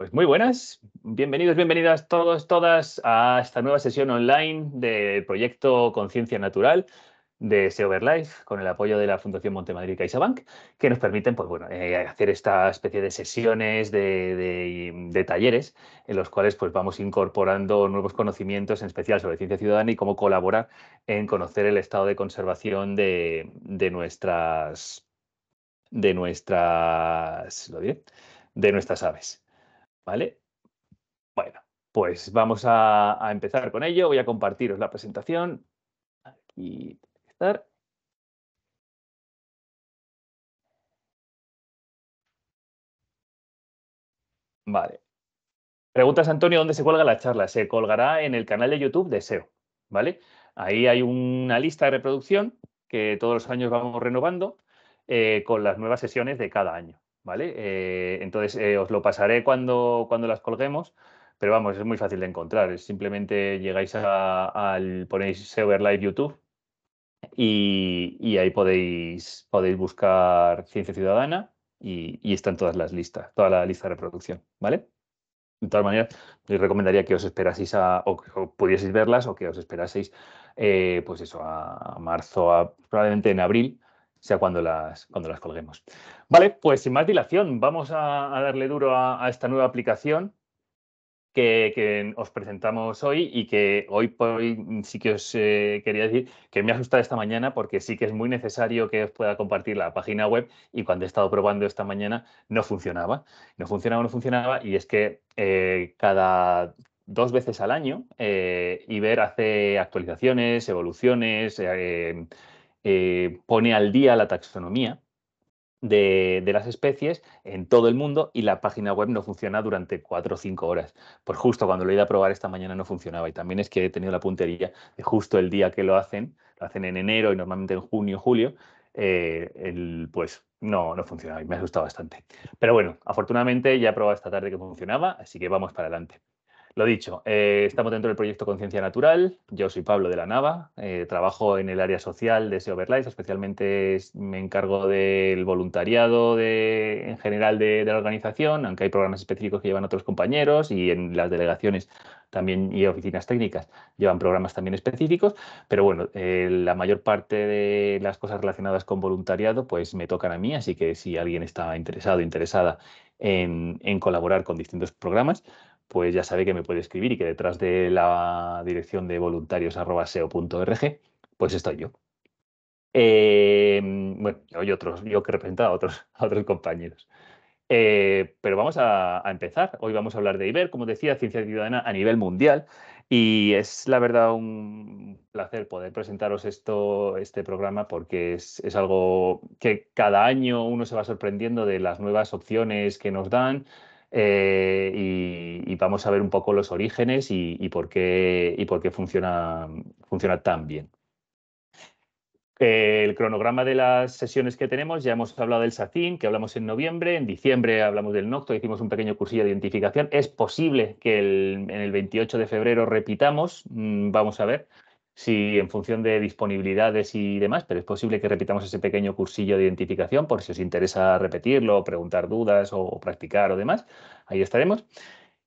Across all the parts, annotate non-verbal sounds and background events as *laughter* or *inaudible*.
Pues muy buenas, bienvenidos, bienvenidas todos, todas a esta nueva sesión online del proyecto Conciencia Natural de Seoverlife con el apoyo de la Fundación Montemadrid y CaixaBank, que nos permiten pues, bueno, eh, hacer esta especie de sesiones, de, talleres, en los cuales pues, vamos incorporando nuevos conocimientos, en especial sobre ciencia ciudadana y cómo colaborar en conocer el estado de conservación de, nuestras... de nuestras... de nuestras aves. ¿Vale? Bueno, pues vamos a, empezar con ello. Voy a compartiros la presentación. Aquí estar. Vale. Preguntas, Antonio, ¿dónde se cuelga la charla? Se colgará en el canal de YouTube de SEO, ¿vale? Ahí hay una lista de reproducción que todos los años vamos renovando eh, con las nuevas sesiones de cada año, ¿vale? Eh, entonces eh, os lo pasaré cuando, cuando las colguemos, pero vamos, es muy fácil de encontrar. Simplemente llegáis a, al, ponéis Sever Live YouTube y, ahí podéis, podéis buscar Ciencia Ciudadana y, están todas las listas, toda la lista de reproducción, ¿vale? De todas maneras, os recomendaría que os esperaseis a, o pudieseis verlas o que os esperaseis, eh, pues eso, a, marzo, a, probablemente en abril, sea cuando las, cuando las colguemos. Vale, pues sin más dilación, vamos a, darle duro a, esta nueva aplicación que, os presentamos hoy y que hoy hoy sí que os eh, quería decir que me ha asustado esta mañana porque sí que es muy necesario que os pueda compartir la página web y cuando he estado probando esta mañana no funcionaba, no funcionaba, no funcionaba y es que eh, cada, dos veces al año eh, Iber hace actualizaciones, evoluciones, eh, pone al día la taxonomía de, las especies en todo el mundo y la página web no funciona durante cuatro o cinco horas. por pues justo cuando lo he ido a probar esta mañana no funcionaba y también es que he tenido la puntería de justo el día que lo hacen, lo hacen en enero y normalmente en junio, julio, eh, pues no, no funcionaba y me ha asustado bastante. Pero bueno, afortunadamente ya he probado esta tarde que funcionaba, así que vamos para adelante. Lo dicho, eh, estamos dentro del proyecto Conciencia Natural. Yo soy Pablo de la Nava, eh, trabajo en el área social de SEO especialmente me encargo del voluntariado en general de, la organización, aunque hay programas específicos que llevan otros compañeros y en las delegaciones también y oficinas técnicas llevan programas también específicos, pero bueno, eh, la mayor parte de las cosas relacionadas con voluntariado pues me tocan a mí, así que si alguien está interesado, interesada en colaborar con distintos programas, pues ya sabe que me puede escribir y que detrás de la dirección de voluntarios.seo.org, pues estoy yo. Em, bueno, yo otros, yo que representaba a otros, *laughs* a otros compañeros. Eh, pero vamos a, empezar. Hoy vamos a hablar de IBER, como decía, ciencia ciudadana a nivel mundial. Y es la verdad un placer poder presentaros esto, este programa porque es algo que cada año uno se va sorprendiendo de las nuevas opciones que nos dan, eh, y, vamos a ver un poco los orígenes y, por qué, y por qué funciona, funciona tan bien. Eh, el cronograma de las sesiones que tenemos, ya hemos hablado del SACIN, que hablamos en noviembre, en diciembre hablamos del NOCTO, hicimos un pequeño cursillo de identificación. Es posible que en el 28 de febrero repitamos, mm, vamos a ver, si en función de disponibilidades y demás, pero es posible que repitamos ese pequeño cursillo de identificación por si os interesa repetirlo, preguntar dudas o, practicar o demás. Ahí estaremos.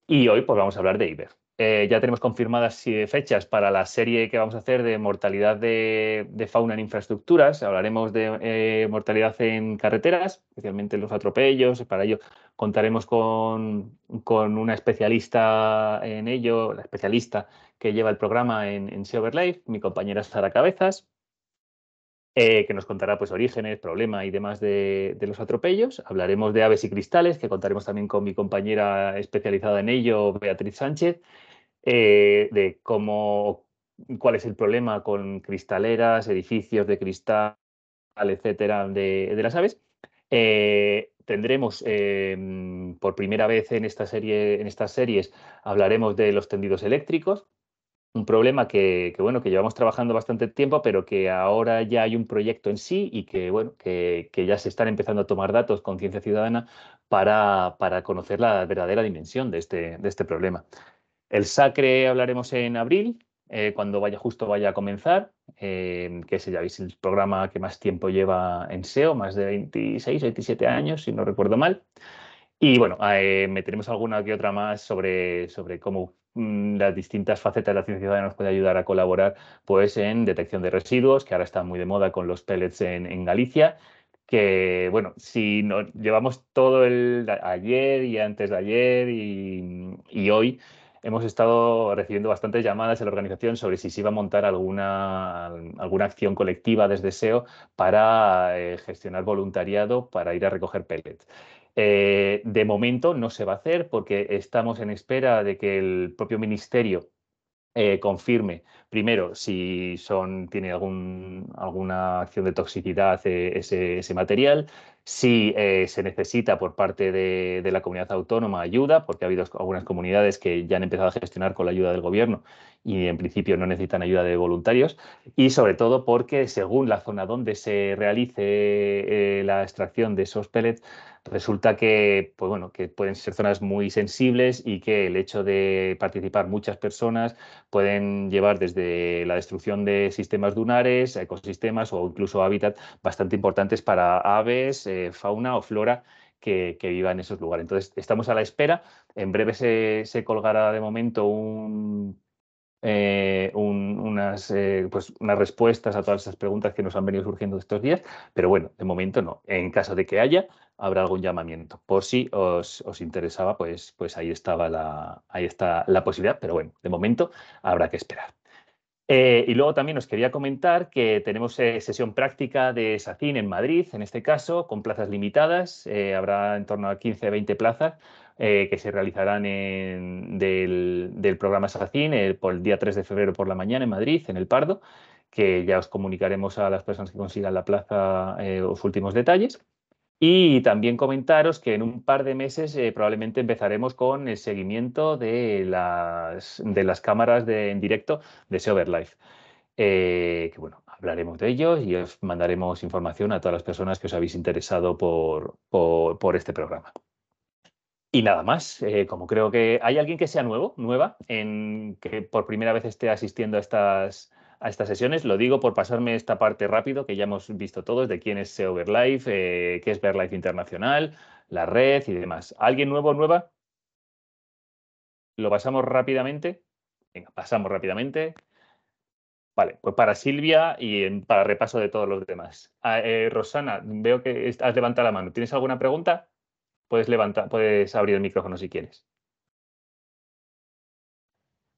Y hoy pues vamos a hablar de Iber. Eh, ya tenemos confirmadas eh, fechas para la serie que vamos a hacer de mortalidad de, fauna en infraestructuras. Hablaremos de eh, mortalidad en carreteras, especialmente los atropellos. Para ello contaremos con, con una especialista en ello, la especialista que lleva el programa en, en Life, mi compañera Sara Cabezas, eh, que nos contará pues, orígenes, problema y demás de, los atropellos. Hablaremos de aves y cristales, que contaremos también con mi compañera especializada en ello, Beatriz Sánchez, eh, de cómo, cuál es el problema con cristaleras, edificios de cristal, etcétera, de, las aves. Eh, tendremos por primera vez en, esta serie, en estas series, hablaremos de los tendidos eléctricos, un problema que, bueno, que llevamos trabajando bastante tiempo, pero que ahora ya hay un proyecto en sí y que, bueno, que, ya se están empezando a tomar datos con ciencia ciudadana para, conocer la verdadera dimensión de este, de este problema. El SACRE hablaremos en abril, eh, cuando vaya justo vaya a comenzar, eh, que ese ya veis el programa que más tiempo lleva en SEO, más de 26, 27 años, si no recuerdo mal. Y bueno, eh, meteremos alguna que otra más sobre, sobre cómo Mm, las distintas facetas de la ciencia ciudadana nos puede ayudar a colaborar pues, en detección de residuos, que ahora está muy de moda con los pellets en, Galicia, que bueno, si no, llevamos todo el ayer y antes de ayer y, hoy, hemos estado recibiendo bastantes llamadas en la organización sobre si se iba a montar alguna, alguna acción colectiva desde SEO para eh, gestionar voluntariado para ir a recoger pellets. Eh, de momento no se va a hacer porque estamos en espera de que el propio ministerio eh, confirme primero, si son, tiene algún, alguna acción de toxicidad eh, ese, material, si eh, se necesita por parte de, la comunidad autónoma ayuda, porque ha habido algunas comunidades que ya han empezado a gestionar con la ayuda del gobierno y en principio no necesitan ayuda de voluntarios, y sobre todo porque según la zona donde se realice eh, la extracción de esos pellets, resulta que, pues bueno, que pueden ser zonas muy sensibles y que el hecho de participar muchas personas pueden llevar desde la destrucción de sistemas dunares, ecosistemas o incluso hábitat bastante importantes para aves, eh, fauna o flora que, que, viva en esos lugares. Entonces, estamos a la espera. En breve se, colgará de momento un, eh, unas, eh, pues unas respuestas a todas esas preguntas que nos han venido surgiendo estos días, pero bueno, de momento no. En caso de que haya, habrá algún llamamiento. Por si os, os interesaba, pues, pues ahí, estaba la, ahí está la posibilidad, pero bueno, de momento habrá que esperar. Eh, y luego también os quería comentar que tenemos eh, sesión práctica de SACIN en Madrid, en este caso, con plazas limitadas. Eh, habrá en torno a 15, 20 plazas que se realizarán en, del, del, programa SACIN por el día 3 de febrero por la mañana en Madrid, en el Pardo, que ya os comunicaremos a las personas que consigan la plaza los últimos detalles. Y también comentaros que en un par de meses eh, probablemente empezaremos con el seguimiento de las, de las cámaras de, en directo de Seoverlife. Life. Eh, que bueno, hablaremos de ellos y os mandaremos información a todas las personas que os habéis interesado por, por, este programa. Y nada más, eh, como creo que hay alguien que sea nuevo, nueva, en, que por primera vez esté asistiendo a estas, a estas sesiones. Lo digo por pasarme esta parte rápido que ya hemos visto todos de quién es SEO eh, qué es Verlife Internacional, la red y demás. ¿Alguien nuevo o nueva? ¿Lo pasamos rápidamente? Venga, pasamos rápidamente. Vale, pues para Silvia y para repaso de todos los demás. Ah, eh, Rosana, veo que has levantado la mano. ¿Tienes alguna pregunta? Puedes, levantar, puedes abrir el micrófono si quieres.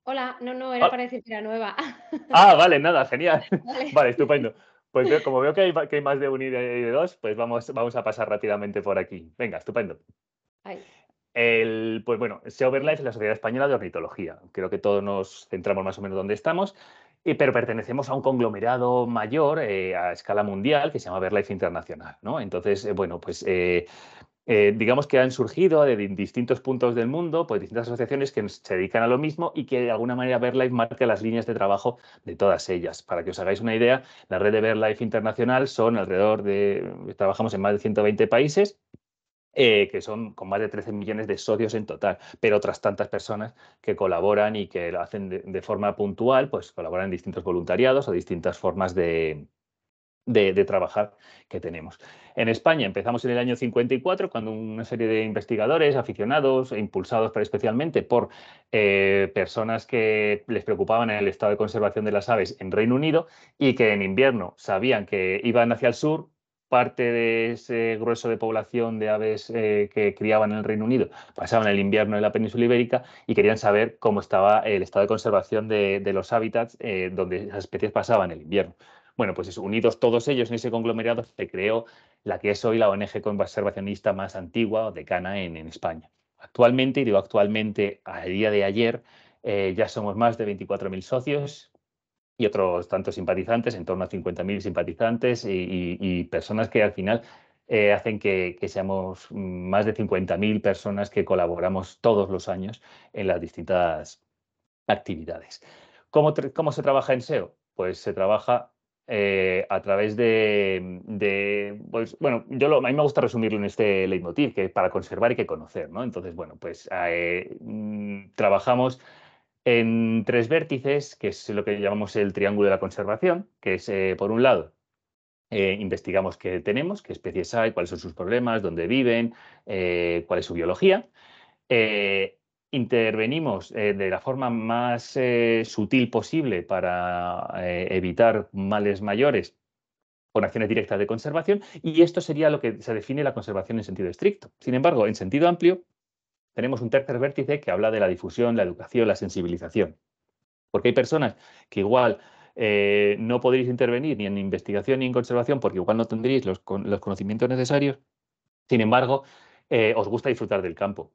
Hola, no, no, era ah. para decir que nueva. *laughs* Ah, vale, nada, genial. *laughs* *laughs* Vale, estupendo. Pues como veo que hay, que hay, más de un y de, dos, pues vamos, vamos, a pasar rápidamente por aquí. Venga, estupendo. El, pues bueno, Seoverlife es la Sociedad Española de Ornitología. Creo que todos nos centramos más o menos donde estamos, y, pero pertenecemos a un conglomerado mayor eh, a escala mundial que se llama Verlife Internacional. ¿no? Entonces, eh, bueno, pues eh, eh, digamos que han surgido de distintos puntos del mundo, pues distintas asociaciones que se dedican a lo mismo y que de alguna manera Verlife marca las líneas de trabajo de todas ellas. Para que os hagáis una idea, la red de Verlife Internacional son alrededor de, trabajamos en más de 120 países eh, que son con más de 13 millones de socios en total, pero otras tantas personas que colaboran y que lo hacen de, de forma puntual, pues colaboran en distintos voluntariados o distintas formas de, de, trabajar que tenemos. En España empezamos en el año 54 cuando una serie de investigadores, aficionados, impulsados especialmente por eh, personas que les preocupaban el estado de conservación de las aves en Reino Unido y que en invierno sabían que iban hacia el sur, parte de ese grueso de población de aves eh, que criaban en el Reino Unido pasaban el invierno en la península ibérica y querían saber cómo estaba el estado de conservación de, los hábitats eh, donde esas especies pasaban el invierno. Bueno, pues unidos todos ellos en ese conglomerado se creó la que es hoy la ONG conservacionista más antigua o decana en, España. Actualmente, y digo actualmente a día de ayer, eh, ya somos más de 24.000 socios y otros tantos simpatizantes, en torno a 50.000 simpatizantes y, personas que al final eh, hacen que, seamos más de 50.000 personas que colaboramos todos los años en las distintas actividades. ¿Cómo, se trabaja en SEO? Pues se trabaja eh, a través de, pues, bueno, yo a mí me gusta resumirlo en este leitmotiv, que para conservar hay que conocer, ¿no? Entonces, bueno, pues eh, mm, trabajamos en tres vértices, que es lo que llamamos el triángulo de la conservación, que es, eh, por un lado, investigamos qué tenemos, qué especies hay, cuáles son sus problemas, dónde viven, cuál es su biología intervenimos eh, de la forma más eh, sutil posible para eh, evitar males mayores con acciones directas de conservación y esto sería lo que se define la conservación en sentido estricto. Sin embargo, en sentido amplio, tenemos un tercer vértice que habla de la difusión, la educación, la sensibilización. Porque hay personas que igual no podréis intervenir ni en investigación ni en conservación porque igual no tendréis los conocimientos necesarios. Sin embargo, os gusta disfrutar del campo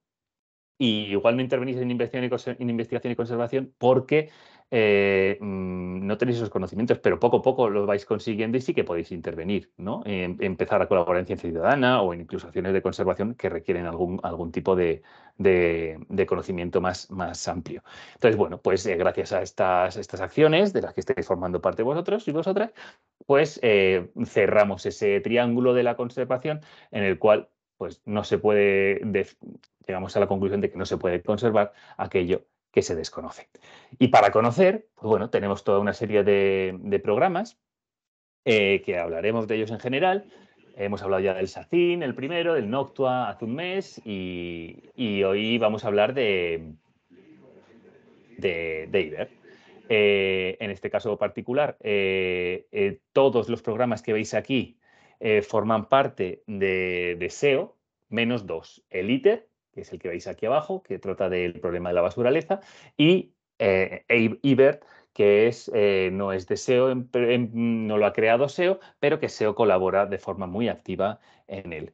y igual no intervenís en investigación y, conservación porque eh, mm, no tenéis esos conocimientos, pero poco a poco los vais consiguiendo y sí que podéis intervenir, ¿no? Em, empezar a colaborar en ciencia ciudadana o en incluso acciones de conservación que requieren algún, algún tipo de, conocimiento más, más amplio. Entonces, bueno, pues eh, gracias a estas, estas acciones de las que estáis formando parte vosotros y vosotras, pues eh, cerramos ese triángulo de la conservación en el cual pues no se puede llegamos a la conclusión de que no se puede conservar aquello que se desconoce. Y para conocer, pues bueno, tenemos toda una serie de, programas eh, que hablaremos de ellos en general. Hemos hablado ya del SACIN, el primero, del Noctua hace un mes y, hoy vamos a hablar de, de, IBER. Eh, en este caso particular, eh, todos los programas que veis aquí forman parte de, de SEO, menos dos, el ITER que es el que veis aquí abajo, que trata del problema de la basuraleza, y eh, Ibert, que es, eh, no es de e no lo ha creado SEO, pero que SEO colabora de forma muy activa en él.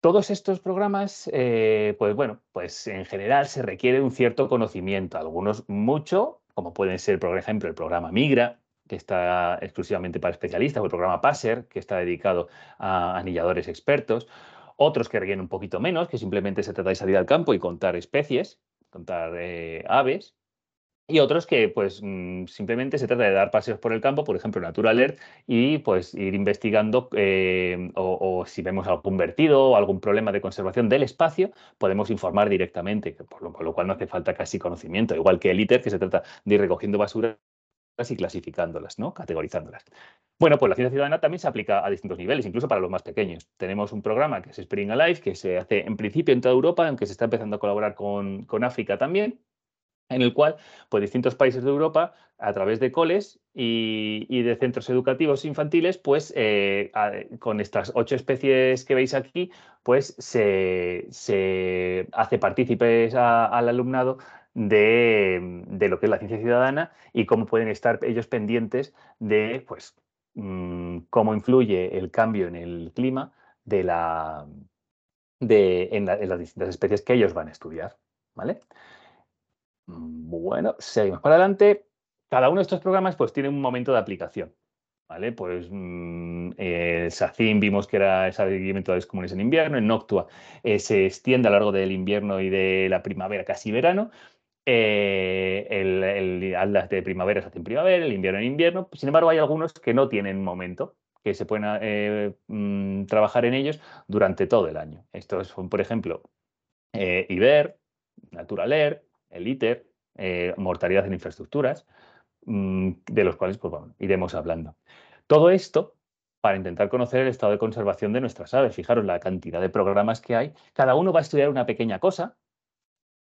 Todos estos programas, eh, pues bueno, pues en general se requiere un cierto conocimiento, algunos mucho, como pueden ser, por ejemplo, el programa Migra, que está exclusivamente para especialistas, o el programa PASER, que está dedicado a anilladores expertos, otros que ríen un poquito menos, que simplemente se trata de salir al campo y contar especies, contar eh, aves. Y otros que, pues, mm, simplemente se trata de dar paseos por el campo, por ejemplo, Natural Earth, y pues ir investigando eh, o, si vemos algún vertido o algún problema de conservación del espacio, podemos informar directamente, lo, por lo cual no hace falta casi conocimiento, igual que el ITER, que se trata de ir recogiendo basura y clasificándolas, ¿no? categorizándolas. Bueno, pues la ciencia ciudadana también se aplica a distintos niveles, incluso para los más pequeños. Tenemos un programa que es Spring Alive, que se hace en principio en toda Europa, aunque se está empezando a colaborar con, África también, en el cual pues, distintos países de Europa, a través de coles y, de centros educativos infantiles, pues eh, con estas ocho especies que veis aquí, pues se, hace partícipes al alumnado de, lo que es la ciencia ciudadana y cómo pueden estar ellos pendientes de pues, mm, cómo influye el cambio en el clima de la, de, en, las distintas especies que ellos van a estudiar. ¿vale? Mm, bueno, seguimos para adelante. Cada uno de estos programas pues, tiene un momento de aplicación. ¿Vale? Pues mm, el SACIM vimos que era el seguimiento de las comunes en invierno, en Noctua eh, se extiende a lo largo del invierno y de la primavera, casi verano, eh, el, de primavera se hacen primavera, el invierno en invierno. Sin embargo, hay algunos que no tienen momento, que se pueden eh, mm, trabajar en ellos durante todo el año. Estos son, por ejemplo, eh, Iber, Naturaler, el ITER, eh, mortalidad en infraestructuras, mm, de los cuales pues, iremos hablando. Todo esto para intentar conocer el estado de conservación de nuestras aves. Fijaros la cantidad de programas que hay. Cada uno va a estudiar una pequeña cosa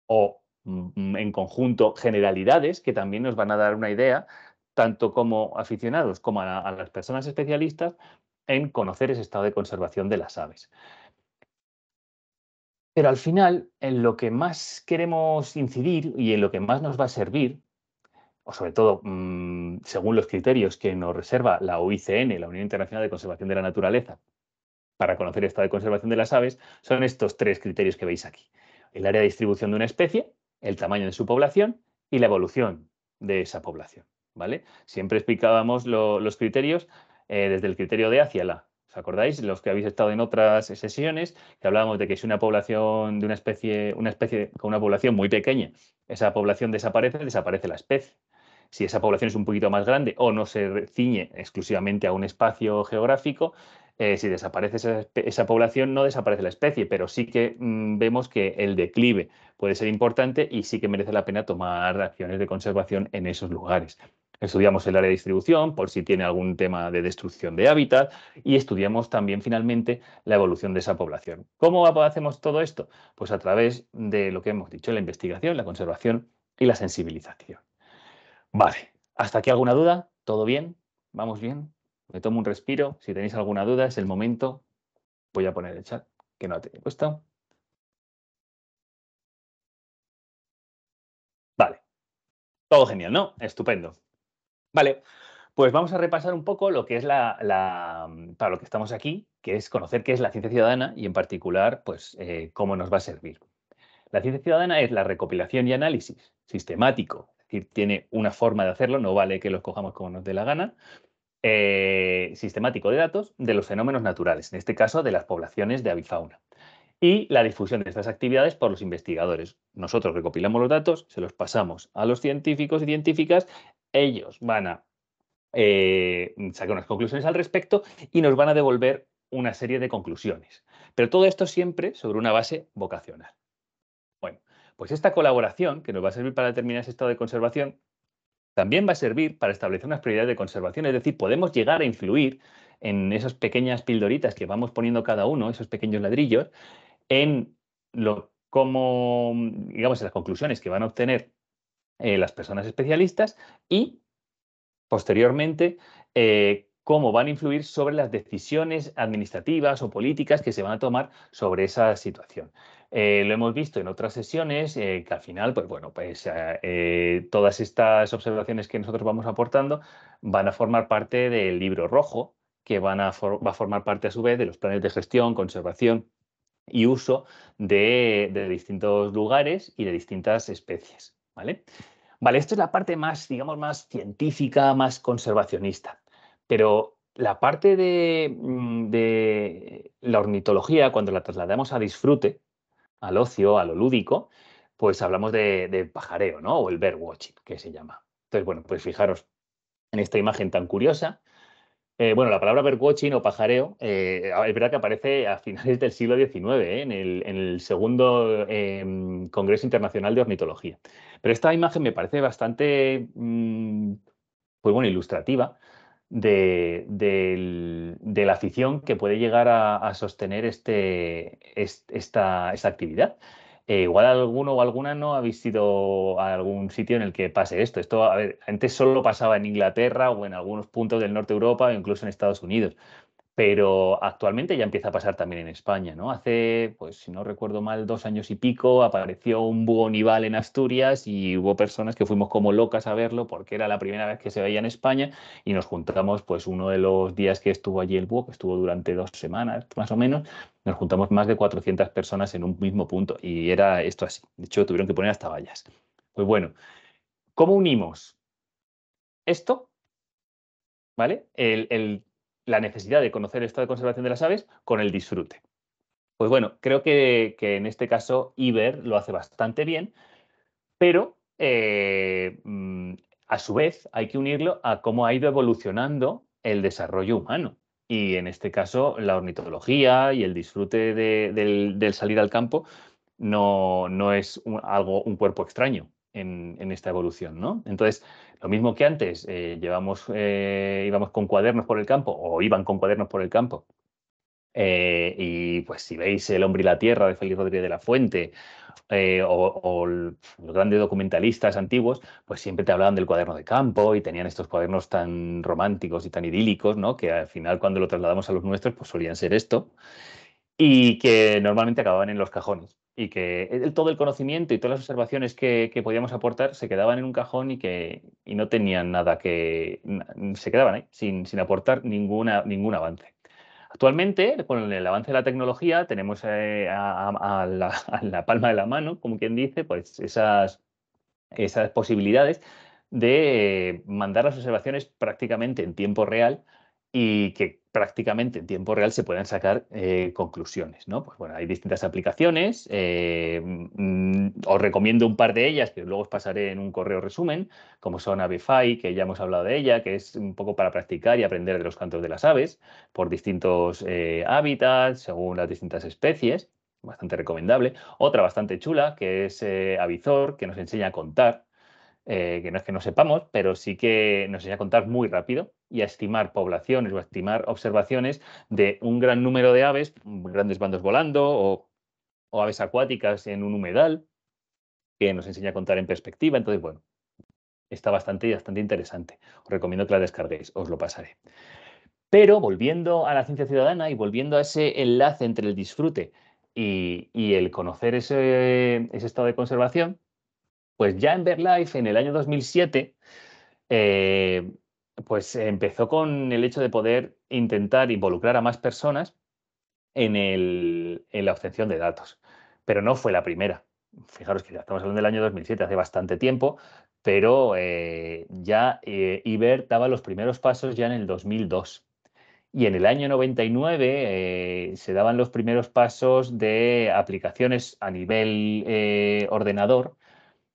o Mm, en conjunto generalidades que también nos van a dar una idea, tanto como aficionados como a, las personas especialistas, en conocer ese estado de conservación de las aves. Pero al final, en lo que más queremos incidir y en lo que más nos va a servir, o sobre todo mm, según los criterios que nos reserva la OICN la Unión Internacional de Conservación de la Naturaleza, para conocer el estado de conservación de las aves, son estos tres criterios que veis aquí. El área de distribución de una especie, el tamaño de su población y la evolución de esa población. ¿vale? Siempre explicábamos los criterios eh, desde el criterio de hacia la. ¿Os acordáis? Los que habéis estado en otras sesiones, que hablábamos de que si una población de una especie, una especie con una población muy pequeña, esa población desaparece, desaparece la especie. Si esa población es un poquito más grande o no se ciñe exclusivamente a un espacio geográfico, eh, si desaparece esa, población, no desaparece la especie, pero sí que mm, vemos que el declive puede ser importante y sí que merece la pena tomar acciones de conservación en esos lugares. Estudiamos el área de distribución por si tiene algún tema de destrucción de hábitat y estudiamos también finalmente la evolución de esa población. ¿Cómo hacemos todo esto? Pues a través de lo que hemos dicho, la investigación, la conservación y la sensibilización. Vale, ¿hasta aquí alguna duda? ¿Todo bien? ¿Vamos bien? me tomo un respiro. Si tenéis alguna duda, es el momento. Voy a poner el chat, que no ha tenido puesto. Vale. Todo genial, ¿no? Estupendo. Vale. Pues vamos a repasar un poco lo que es la, para lo que estamos aquí, que es conocer qué es la ciencia ciudadana y en particular, pues, eh, cómo nos va a servir. La ciencia ciudadana es la recopilación y análisis sistemático, es decir, tiene una forma de hacerlo, no vale que los cojamos como nos dé la gana, eh, sistemático de datos de los fenómenos naturales, en este caso de las poblaciones de avifauna, y la difusión de estas actividades por los investigadores. Nosotros recopilamos los datos, se los pasamos a los científicos y científicas, ellos van a eh, sacar unas conclusiones al respecto y nos van a devolver una serie de conclusiones. Pero todo esto siempre sobre una base vocacional. Bueno, pues esta colaboración que nos va a servir para determinar ese estado de conservación también va a servir para establecer unas prioridades de conservación. Es decir, podemos llegar a influir en esas pequeñas pildoritas que vamos poniendo cada uno, esos pequeños ladrillos, en lo como, digamos, las conclusiones que van a obtener eh, las personas especialistas y, posteriormente, eh, cómo van a influir sobre las decisiones administrativas o políticas que se van a tomar sobre esa situación. Eh, lo hemos visto en otras sesiones eh, que al final, pues bueno, pues eh, todas estas observaciones que nosotros vamos aportando van a formar parte del libro rojo, que van a va a formar parte a su vez de los planes de gestión, conservación y uso de, distintos lugares y de distintas especies. ¿vale? Vale, esto es la parte más, digamos, más científica, más conservacionista. Pero la parte de mm, la ornitología, cuando la trasladamos a disfrute, al ocio, a lo lúdico, pues hablamos de, pajareo, ¿no? O el bird que se llama. Entonces, bueno, pues fijaros en esta imagen tan curiosa. Eh, bueno, la palabra birdwatching o pajareo eh, es verdad que aparece a finales del siglo XIX, ¿eh? en, el, segundo em, Congreso Internacional de Ornitología. Pero esta imagen me parece bastante mm, pues bueno, ilustrativa de, la afición que puede llegar a, sostener este, esta, esta, actividad. Eh, igual alguno o alguna no ha visitado algún sitio en el que pase esto. Esto, antes solo pasaba en Inglaterra o en algunos puntos del norte de Europa o incluso en Estados Unidos pero actualmente ya empieza a pasar también en España, ¿no? Hace, pues si no recuerdo mal, dos años y pico apareció un búho nival en Asturias y hubo personas que fuimos como locas a verlo porque era la primera vez que se veía en España y nos juntamos, pues uno de los días que estuvo allí el búho, que estuvo durante dos semanas más o menos, nos juntamos más de 400 personas en un mismo punto y era esto así. De hecho, tuvieron que poner hasta vallas. Pues bueno, ¿cómo unimos esto? ¿Vale? el, el la necesidad de conocer el estado de conservación de las aves con el disfrute. Pues bueno, creo que, en este caso Iber lo hace bastante bien, pero eh, mm, a su vez hay que unirlo a cómo ha ido evolucionando el desarrollo humano. Y en este caso, la ornitología y el disfrute de, del, salir al campo no, es algo, un cuerpo extraño, en, esta evolución, ¿no? Entonces, lo mismo que antes, eh, llevamos, eh, íbamos con cuadernos por el campo, o iban con cuadernos por el campo, eh, y pues si veis El hombre y la tierra de Félix Rodríguez de la Fuente o, los grandes documentalistas antiguos, pues siempre te hablaban del cuaderno de campo y tenían estos cuadernos tan románticos y tan idílicos, ¿no? Que al final cuando lo trasladamos a los nuestros, pues solían ser esto y que normalmente acababan en los cajones y que todo el conocimiento y todas las observaciones que, podíamos aportar se quedaban en un cajón y que no tenían nada que... se quedaban ahí sin, aportar ninguna, ningún avance. Actualmente, con el avance de la tecnología, tenemos eh, a, la, *laughs* a, la, palma de la mano, como quien dice, pues esas, esas posibilidades de eh, mandar las observaciones prácticamente en tiempo real y que prácticamente en tiempo real se pueden sacar eh, conclusiones, ¿no? Pues bueno, hay distintas aplicaciones, eh, mm, os recomiendo un par de ellas que luego os pasaré en un correo resumen, como son Avify, que ya hemos hablado de ella, que es un poco para practicar y aprender de los cantos de las aves por distintos eh, hábitats, según las distintas especies, bastante recomendable. Otra bastante chula, que es Avizor, que nos enseña a contar, eh, que no es que no sepamos, pero sí que nos enseña a contar muy rápido y a estimar poblaciones o a estimar observaciones de un gran número de aves, grandes bandos volando o, aves acuáticas en un humedal, que nos enseña a contar en perspectiva. Entonces, bueno, está bastante, bastante interesante. Os recomiendo que la descarguéis, os lo pasaré. Pero volviendo a la ciencia ciudadana y volviendo a ese enlace entre el disfrute y, el conocer ese estado de conservación, pues ya en Verlife, en el año 2007, eh, pues empezó con el hecho de poder intentar involucrar a más personas en, la obtención de datos. Pero no fue la primera. Fijaros que ya estamos hablando del año 2007, hace bastante tiempo, pero eh, ya eh, Iber daba los primeros pasos ya en el 2002. Y en el año 99 eh, se daban los primeros pasos de aplicaciones a nivel ordenador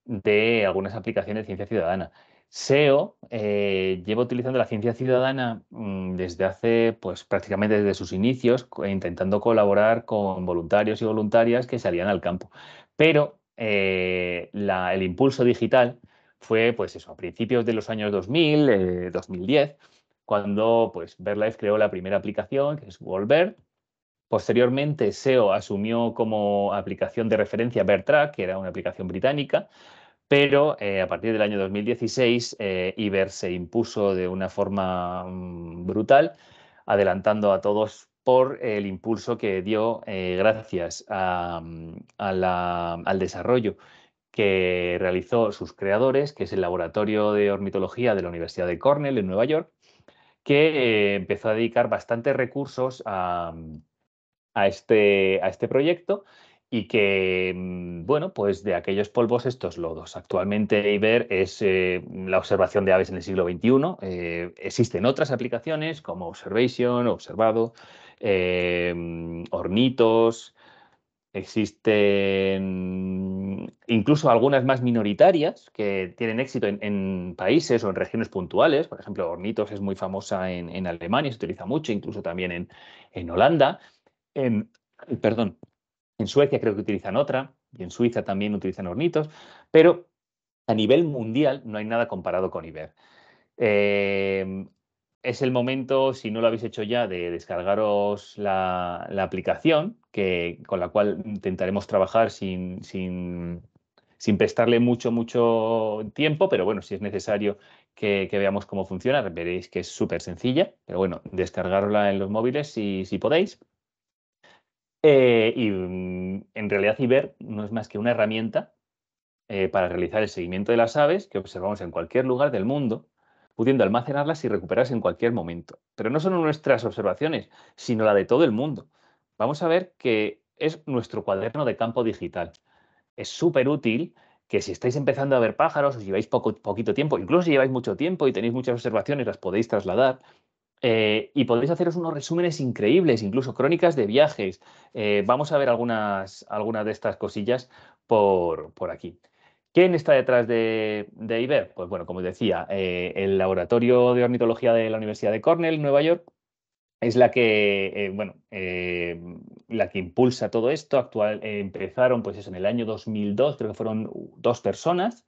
de algunas aplicaciones de ciencia ciudadana. SEO eh, lleva utilizando la ciencia ciudadana mm, desde hace, pues prácticamente desde sus inicios, intentando colaborar con voluntarios y voluntarias que salían al campo. Pero eh, el impulso digital fue, pues eso, a principios de los años 2000, 2010, eh, cuando pues Verlife creó la primera aplicación, que es Volver. Posteriormente, SEO asumió como aplicación de referencia BirdTrack, que era una aplicación británica, pero eh, a partir del año 2016 eh, Iber se impuso de una forma mm, brutal, adelantando a todos por el impulso que dio eh, gracias mm, al desarrollo que realizó sus creadores, que es el Laboratorio de Ornitología de la Universidad de Cornell en Nueva York, que empezó a dedicar bastantes recursos a mm, este, este proyecto y que, mm, bueno, pues de aquellos polvos estos lodos. Actualmente Iber es eh, la observación de aves en el siglo XXI. Eh, existen otras aplicaciones como Observation, Observado, Hornitos, eh, mm, Ornitos, existen incluso algunas más minoritarias que tienen éxito en, países o en regiones puntuales. Por ejemplo, Hornitos es muy famosa en, Alemania, se utiliza mucho, incluso también en, Holanda. En, em, perdón, en Suecia creo que utilizan otra, y en Suiza también utilizan hornitos, pero a nivel mundial no hay nada comparado con Iber. Em, es el momento, si no lo habéis hecho ya, de descargaros la, aplicación que, con la cual intentaremos trabajar sin, prestarle mucho, mucho tiempo, pero bueno, si es necesario que, veamos cómo funciona, veréis que es súper sencilla, pero bueno, descargarla en los móviles si podéis. Eh, y mm, en realidad Iber no es más que una herramienta eh, para realizar el seguimiento de las aves que observamos en cualquier lugar del mundo, pudiendo almacenarlas y recuperarlas en cualquier momento. Pero no son nuestras observaciones, sino la de todo el mundo. Vamos a ver que es nuestro cuaderno de campo digital. Es súper útil que si estáis empezando a ver pájaros, os lleváis poco, poquito tiempo, incluso si lleváis mucho tiempo y tenéis muchas observaciones, las podéis trasladar eh, y podéis haceros unos resúmenes increíbles, incluso crónicas de viajes. Eh, vamos a ver algunas, algunas de estas cosillas por, aquí. ¿Quién está detrás de, IBER? Pues bueno, como decía, eh, el Laboratorio de Ornitología de la Universidad de Cornell, Nueva York, es la que, bueno, la que impulsa todo esto. Actual, empezaron pues en el año 2002, creo que fueron dos personas.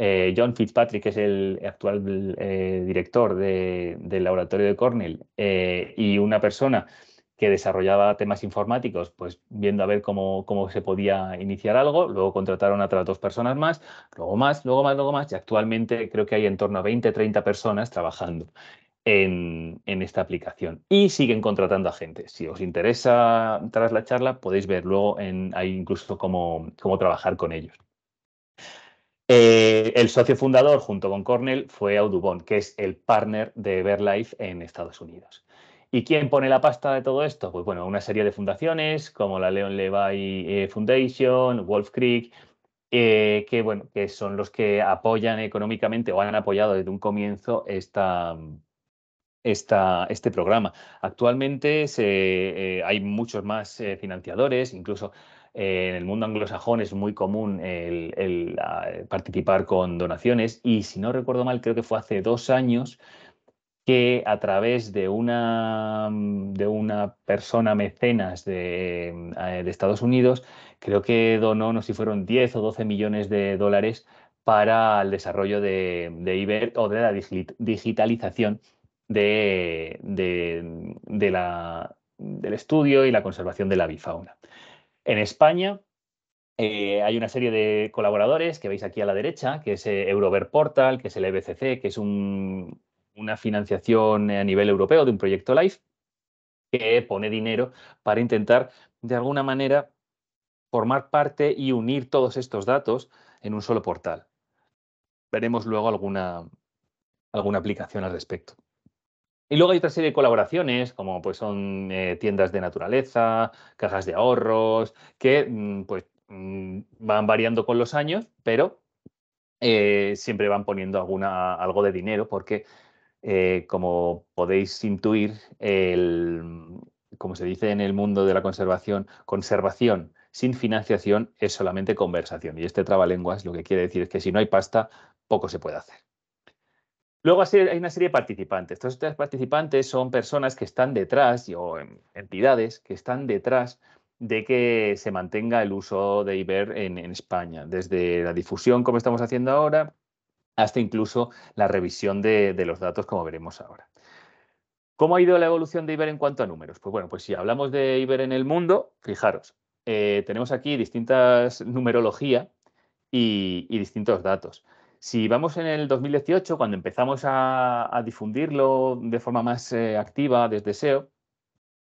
Eh, John Fitzpatrick, que es el actual eh, director del laboratorio de Cornell, eh, y una persona que desarrollaba temas informáticos, pues viendo a ver cómo, se podía iniciar algo, luego contrataron a otras dos personas más, luego más, luego más, luego más, y actualmente creo que hay en torno a 20, 30 personas trabajando. En, esta aplicación. Y siguen contratando a gente. Si os interesa tras la charla, podéis ver luego en, incluso cómo trabajar con ellos. Eh, el socio fundador, junto con Cornell, fue Audubon, que es el partner de Verlife en Estados Unidos. ¿Y quién pone la pasta de todo esto? Pues bueno, una serie de fundaciones como la Leon Levy eh, Foundation, Wolf Creek, eh, que, bueno, que son los que apoyan económicamente o han apoyado desde un comienzo esta, este programa. Actualmente hay muchos más financiadores, incluso en el mundo anglosajón es muy común ah, participar con donaciones y si no recuerdo mal, creo que fue hace dos años que a través de una, de una persona mecenas de, eh, Estados Unidos, creo que donó, no sé si fueron 10 o 12 millones de dólares para el desarrollo de, Iber o de la digitalización del estudio y la conservación de la bifauna. En España eh, hay una serie de colaboradores que veis aquí a la derecha, que es eh, Eurover Portal, que es el EBCC, que es una financiación a nivel europeo de un proyecto LIFE, que pone dinero para intentar, de alguna manera, formar parte y unir todos estos datos en un solo portal. Veremos luego alguna, alguna aplicación al respecto. Y luego hay otra serie de colaboraciones, como pues son eh, tiendas de naturaleza, cajas de ahorros, que mm, pues mm, van variando con los años, pero eh, siempre van poniendo alguna, algo de dinero, porque eh, como podéis intuir, el, como se dice en el mundo de la conservación, conservación sin financiación es solamente conversación. Y este trabalenguas lo que quiere decir es que si no hay pasta, poco se puede hacer. Luego hay una serie de participantes. estos participantes son personas que están detrás, o em, entidades que están detrás de que se mantenga el uso de Iber en, España, desde la difusión como estamos haciendo ahora hasta incluso la revisión de, los datos como veremos ahora. ¿Cómo ha ido la evolución de Iber en cuanto a números? Pues bueno, pues si hablamos de Iber en el mundo, fijaros, eh, tenemos aquí distintas numerología y distintos datos. Si vamos en el 2018, cuando empezamos a, difundirlo de forma más eh, activa desde SEO,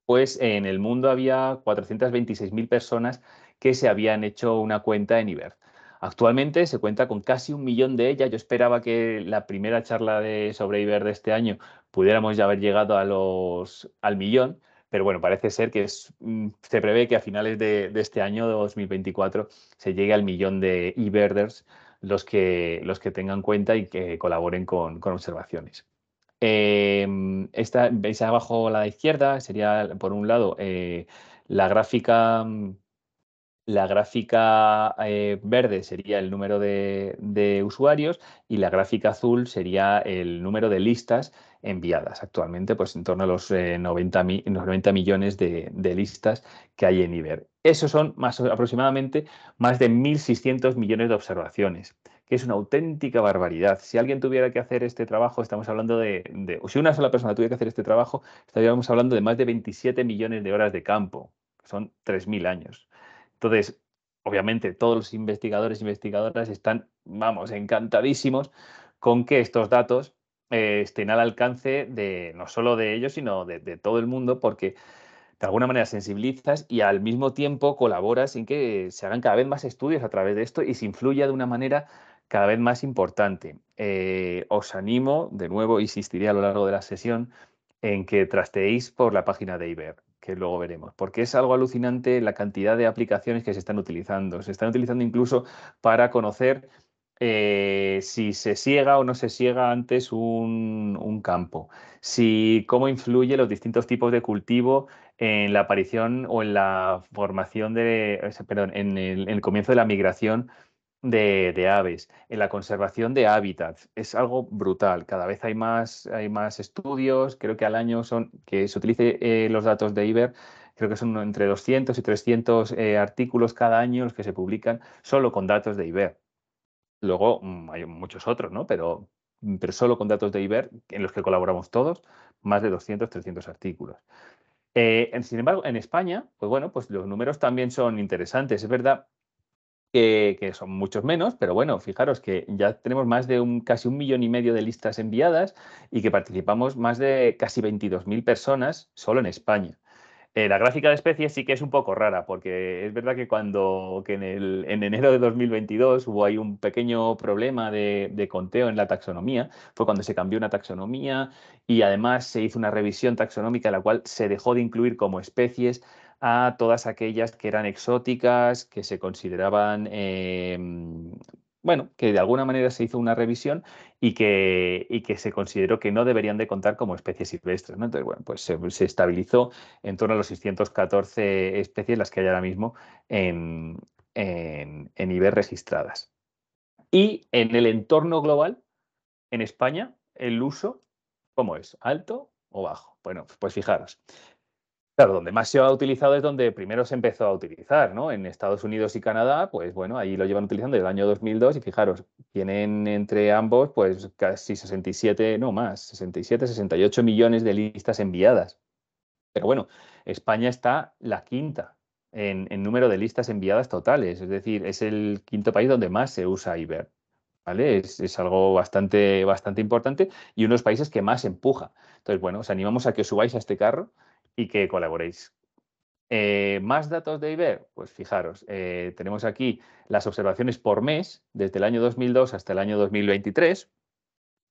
pues en el mundo había 426.000 personas que se habían hecho una cuenta en iVer. Actualmente se cuenta con casi un millón de ellas. Yo esperaba que la primera charla de, sobre Iberd de este año pudiéramos ya haber llegado a los, al millón, pero bueno, parece ser que mm, se prevé que a finales de, de, este año 2024 se llegue al millón de Iberders los que, los que tengan cuenta y que colaboren con, observaciones. Em, esta, veis abajo a la izquierda, sería por un lado eh, la gráfica, mm, la gráfica eh, verde sería el número de, de, usuarios y la gráfica azul sería el número de listas enviadas. Actualmente, pues en torno a los 90, mil 90, millones de, de listas que hay en Iber. Esos son más, aproximadamente más de 1.600 millones de observaciones, que es una auténtica barbaridad. Si alguien tuviera que hacer este trabajo, estamos hablando de, si una sola persona tuviera que hacer este trabajo, estaríamos hablando de más de 27 millones de horas de campo, que son 3.000 años. Entonces, obviamente todos los investigadores e investigadoras están, vamos, encantadísimos con que estos datos eh, estén al alcance de no solo de ellos, sino de todo el mundo, porque de alguna manera sensibilizas y al mismo tiempo colaboras en que se hagan cada vez más estudios a través de esto y se influya de una manera cada vez más importante. Eh, os animo, de nuevo, insistiré a lo largo de la sesión, en que trasteéis por la página de Iber, que luego veremos, porque es algo alucinante la cantidad de aplicaciones que se están utilizando. Se están utilizando incluso para conocer eh, si se siega o no se siega antes un, un, campo, si cómo influye los distintos tipos de cultivo en la aparición o en la formación de, perdón, en el, comienzo de la migración de, aves, en la conservación de hábitats. Es algo brutal. Cada vez hay más, hay más estudios. Creo que al año son que se utilice eh, los datos de IBER. Creo que son entre 200 y 300 eh, artículos cada año los que se publican solo con datos de IBER. Luego mm, hay muchos otros, ¿no? Pero, pero solo con datos de IBER, en los que colaboramos todos, más de 200, 300 artículos. Eh, sin embargo, en España, pues bueno, pues los números también son interesantes. Es verdad que, son muchos menos, pero bueno, fijaros que ya tenemos más de un, casi un millón y medio de listas enviadas y que participamos más de casi 22.000 personas solo en España. Eh, la gráfica de especies sí que es un poco rara, porque es verdad que cuando en, el, en enero de 2022 hubo ahí un pequeño problema de, conteo en la taxonomía, fue cuando se cambió una taxonomía y además se hizo una revisión taxonómica en la cual se dejó de incluir como especies a todas aquellas que eran exóticas, que se consideraban eh, bueno, que de alguna manera se hizo una revisión y que, que se consideró que no deberían de contar como especies silvestres. Entonces, bueno, pues se, estabilizó en torno a los 614 especies, las que hay ahora mismo en, en, registradas. Y en el entorno global, en España, el uso, ¿cómo es? ¿Alto o bajo? Bueno, pues fijaros, Claro, donde más se ha utilizado es donde primero se empezó a utilizar, ¿no? En Estados Unidos y Canadá, pues bueno, ahí lo llevan utilizando desde el año 2002 y fijaros, tienen entre ambos pues casi 67, no más, 67, 68 millones de listas enviadas. Pero bueno, España está la quinta en, número de listas enviadas totales, es decir, es el quinto país donde más se usa Iber. ¿Vale? Es, algo bastante, bastante importante y uno de los países que más empuja. Entonces, bueno, os animamos a que subáis a este carro y que colaboréis. Eh, más datos de IBER, pues fijaros, eh, tenemos aquí las observaciones por mes desde el año 2002 hasta el año 2023,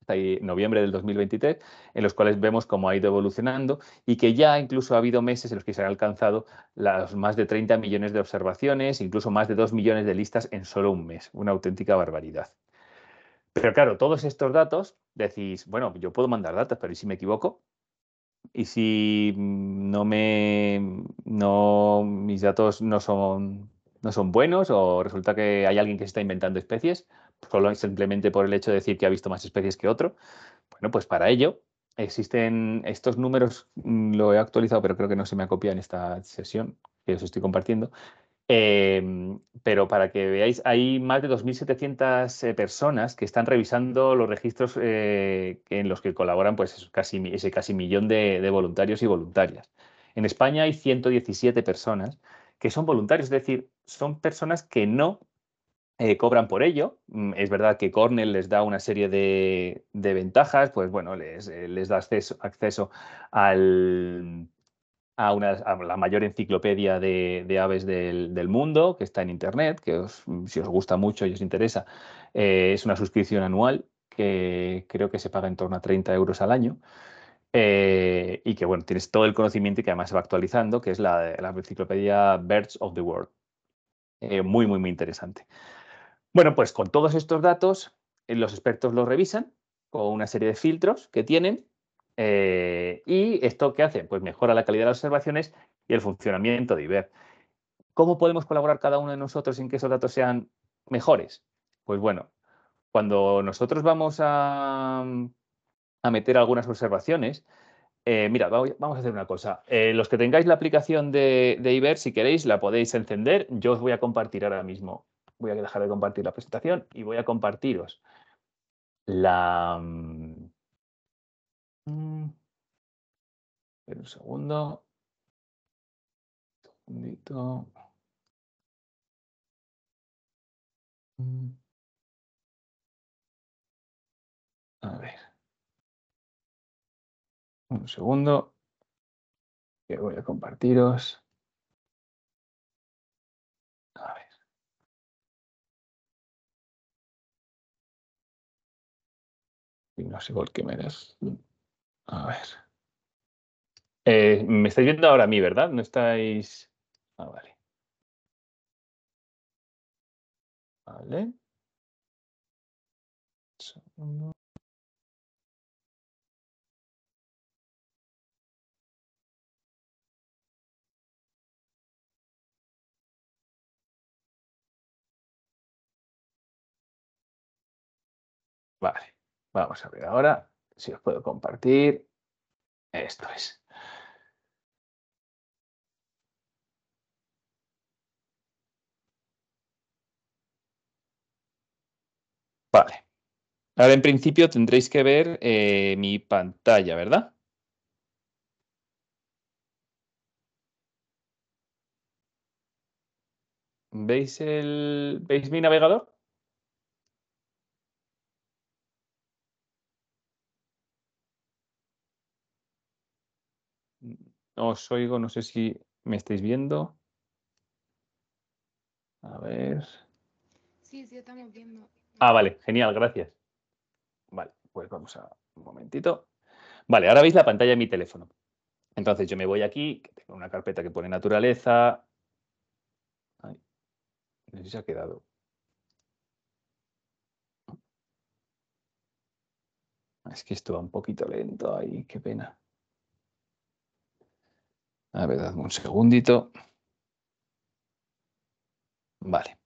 hasta noviembre del 2023, en los cuales vemos cómo ha ido evolucionando y que ya incluso ha habido meses en los que se han alcanzado las más de 30 millones de observaciones, incluso más de 2 millones de listas en solo un mes, una auténtica barbaridad. Pero claro, todos estos datos, decís, bueno, yo puedo mandar datos, pero ¿y si me equivoco? y si no me no mis datos no son no son buenos o resulta que hay alguien que se está inventando especies solo simplemente por el hecho de decir que ha visto más especies que otro bueno pues para ello existen estos números mm, lo he actualizado pero creo que no se me ha copiado en esta sesión que os estoy compartiendo Em, pero para que veáis, hay más de 2.700 eh, personas que están revisando los registros eh, en los que colaboran pues, casi, ese casi millón de, voluntarios y voluntarias. En España hay 117 personas que son voluntarios, es decir, son personas que no eh, cobran por ello. Mm, es verdad que Cornell les da una serie de, ventajas, pues bueno, les, da acceso al a, una, la mayor enciclopedia de, aves del, mundo, que está en Internet, que si os gusta mucho y os interesa, eh, es una suscripción anual que creo que se paga en torno a 30 euros al año. Eh, y que bueno, tienes todo el conocimiento y que además se va actualizando, que es la, enciclopedia Birds of the World. Eh, muy, muy, muy interesante. Bueno, pues con todos estos datos, los expertos los revisan con una serie de filtros que tienen eh, ¿Y esto qué hace? Pues mejora la calidad de las observaciones y el funcionamiento de IBER. ¿Cómo podemos colaborar cada uno de nosotros en que esos datos sean mejores? Pues bueno, cuando nosotros vamos a, meter algunas observaciones, eh, mira, vamos a hacer una cosa. Eh, los que tengáis la aplicación de, de, Iber, si queréis, la podéis encender. Yo os voy a compartir ahora mismo. Voy a dejar de compartir la presentación y voy a compartiros la, un segundo. Un segundito. Mm. A ver. Un segundo. Que voy a compartiros. A ver. Y no sé por qué me A ver. Eh, me estáis viendo ahora a mí, ¿verdad? No estáis... Ah, vale. Vale. Vale, vamos a ver ahora si os puedo compartir. Esto es. Vale. Ahora en principio tendréis que ver eh, mi pantalla, ¿verdad? ¿Veis, el, ¿Veis mi navegador? os oigo, no sé si me estáis viendo. A ver. Sí, sí, estamos viendo. Ah, vale, genial, gracias. Vale, pues vamos a un momentito. Vale, ahora veis la pantalla de mi teléfono. Entonces yo me voy aquí, tengo una carpeta que pone naturaleza. Ay, no se ha quedado. Es que esto va un poquito lento ahí, qué pena. A ver, dadme un segundito. Vale.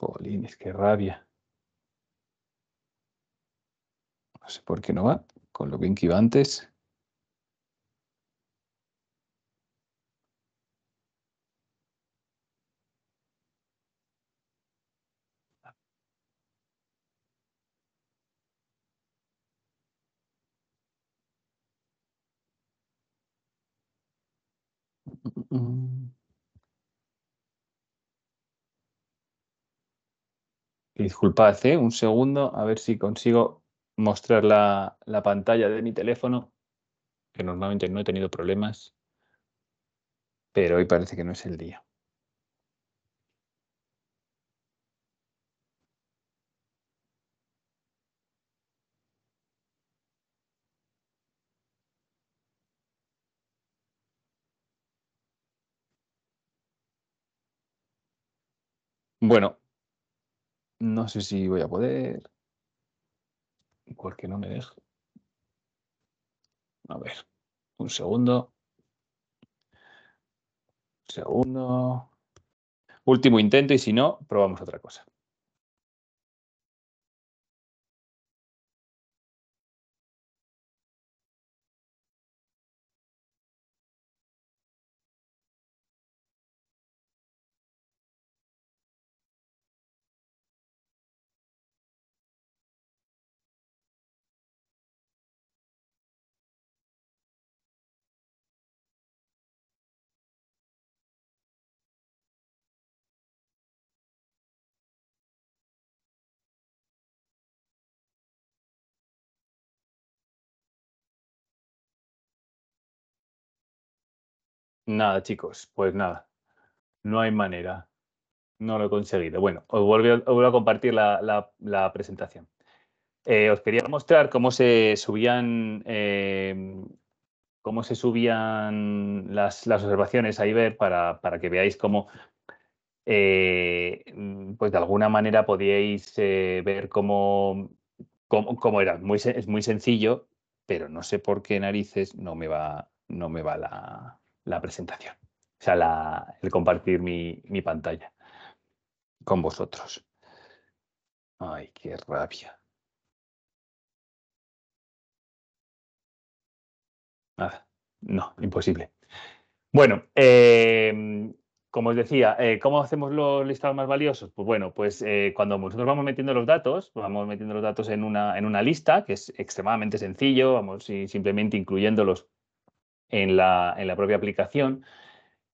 Polines, qué rabia. No sé por qué no va, con lo bien que iba antes. Mm, mm, mm, Disculpad, ¿eh? un segundo, a ver si consigo mostrar la, la pantalla de mi teléfono, que normalmente no he tenido problemas, pero hoy parece que no es el día. Bueno, no sé si voy a poder. Porque no me deja. A ver, un segundo. Segundo. Último intento y si no, probamos otra cosa. Nada, chicos, pues nada. No hay manera. No lo he conseguido. Bueno, os vuelvo, a compartir la, presentación. Eh, os quería mostrar cómo se subían, eh, cómo se subían las, observaciones a ver para, que veáis cómo, eh, pues de alguna manera podíais ver cómo, era. Muy, es muy sencillo, pero no sé por qué narices no me va, no me va la, la presentación, o sea, el compartir mi, pantalla con vosotros. Ay, qué rabia. Nada, no, imposible. Bueno, em, como os decía, eh, ¿cómo hacemos los listados más valiosos? Pues bueno, pues eh, cuando nosotros vamos metiendo los datos, vamos metiendo los datos en una, en una lista, que es extremadamente sencillo, vamos simplemente incluyéndolos en la, propia aplicación,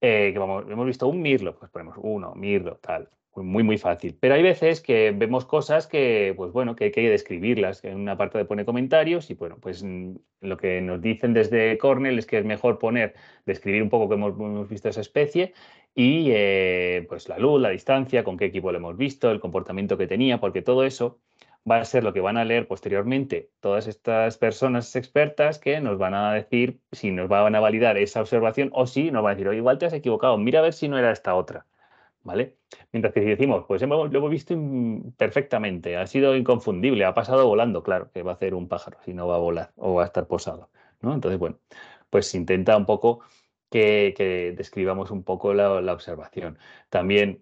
eh, que hemos visto un mirlo, pues ponemos uno, mirlo, tal, muy, muy fácil. Pero hay veces que vemos cosas que, pues bueno, que hay que describirlas. En una parte de pone comentarios y bueno, pues mm, lo que nos dicen desde Cornell es que es mejor poner, describir un poco que hemos, visto esa especie y eh, pues la luz, la distancia, con qué equipo lo hemos visto, el comportamiento que tenía, porque todo eso va a ser lo que van a leer posteriormente todas estas personas expertas que nos van a decir si nos van a validar esa observación o si nos van a decir, oye, igual te has equivocado, mira a ver si no era esta otra. ¿Vale? Mientras que si decimos, pues lo hemos visto perfectamente, ha sido inconfundible, ha pasado volando, claro, que va a hacer un pájaro, si no va a volar o va a estar posado, ¿no? Entonces, bueno, pues intenta un poco que, describamos un poco la, la observación. También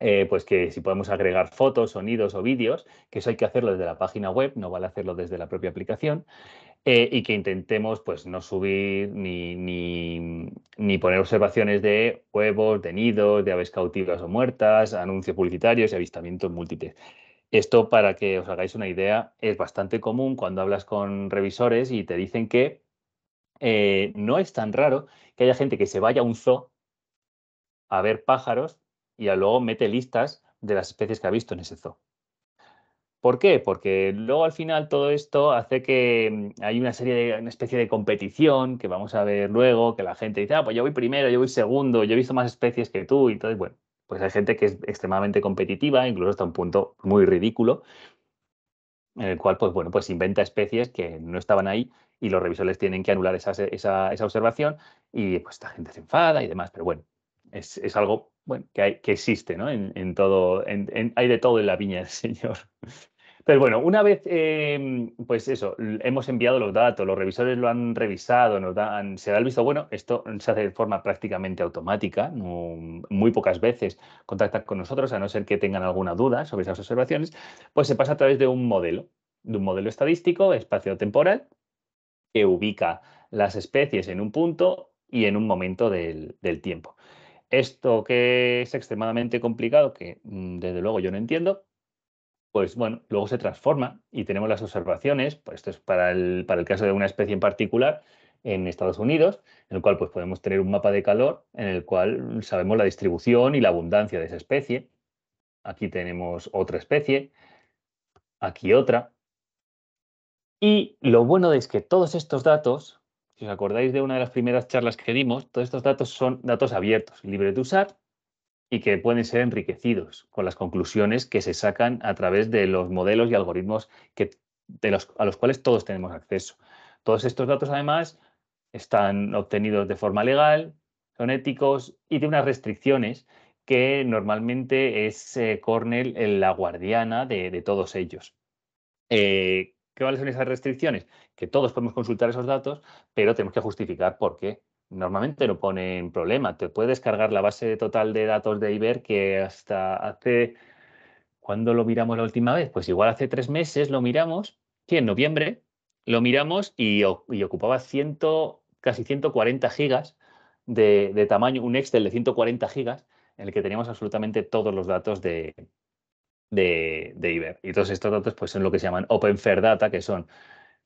eh, pues que si podemos agregar fotos, sonidos o vídeos, que eso hay que hacerlo desde la página web, no vale hacerlo desde la propia aplicación, eh, y que intentemos pues no subir ni, poner observaciones de huevos, de nidos, de aves cautivas o muertas, anuncios publicitarios y avistamientos múltiples. Esto, para que os hagáis una idea, es bastante común cuando hablas con revisores y te dicen que eh, no es tan raro que haya gente que se vaya a un zoo a ver pájaros y luego mete listas de las especies que ha visto en ese zoo. ¿Por qué? Porque luego al final todo esto hace que mm, hay una serie de, especie de competición que vamos a ver luego, que la gente dice, ah, pues yo voy primero, yo voy segundo, yo he visto más especies que tú, y entonces, bueno, pues hay gente que es extremadamente competitiva, incluso hasta un punto muy ridículo, en el cual, pues bueno, pues inventa especies que no estaban ahí y los revisores tienen que anular esa observación y pues esta gente se enfada y demás, pero bueno, es, algo bueno, que, existe, ¿no? En, todo, hay de todo en la viña del *laughs* Señor. Pero bueno, una vez, em, pues eso, hemos enviado los datos, los revisores lo han revisado, nos dan, se da el visto bueno, esto se hace de forma prácticamente automática, muy pocas veces contactan con nosotros, a no ser que tengan alguna duda sobre esas observaciones, pues se pasa a través de un modelo, de un modelo estadístico, espacio-temporal, que ubica las especies en un punto y en un momento del tiempo esto que es extremadamente complicado, que mm, desde luego yo no entiendo, pues bueno, luego se transforma y tenemos las observaciones, pues esto es para el, para el caso de una especie en particular, en Estados Unidos, en el cual pues, podemos tener un mapa de calor en el cual sabemos la distribución y la abundancia de esa especie. Aquí tenemos otra especie, aquí otra. Y lo bueno es que todos estos datos si os acordáis de una de las primeras charlas que dimos, todos estos datos son datos abiertos, libres de usar y que pueden ser enriquecidos con las conclusiones que se sacan a través de los modelos y algoritmos que, a los cuales todos tenemos acceso. Todos estos datos, además, están obtenidos de forma legal, son éticos y tienen unas restricciones que normalmente es eh, Cornell eh, la guardiana de, todos ellos. Eh, ¿Qué valen esas restricciones? Que todos podemos consultar esos datos, pero tenemos que justificar por qué. Normalmente no ponen problema. Te puedes cargar la base total de datos de Iber que hasta hace... ¿Cuándo lo miramos la última vez? Pues igual hace tres meses lo miramos, que en noviembre lo miramos y, ocupaba casi 140 gigas de, de, tamaño, un Excel de 140 gigas, en el que teníamos absolutamente todos los datos de, de, Iber. Y todos estos datos pues, son lo que se llaman Open Fair Data, que son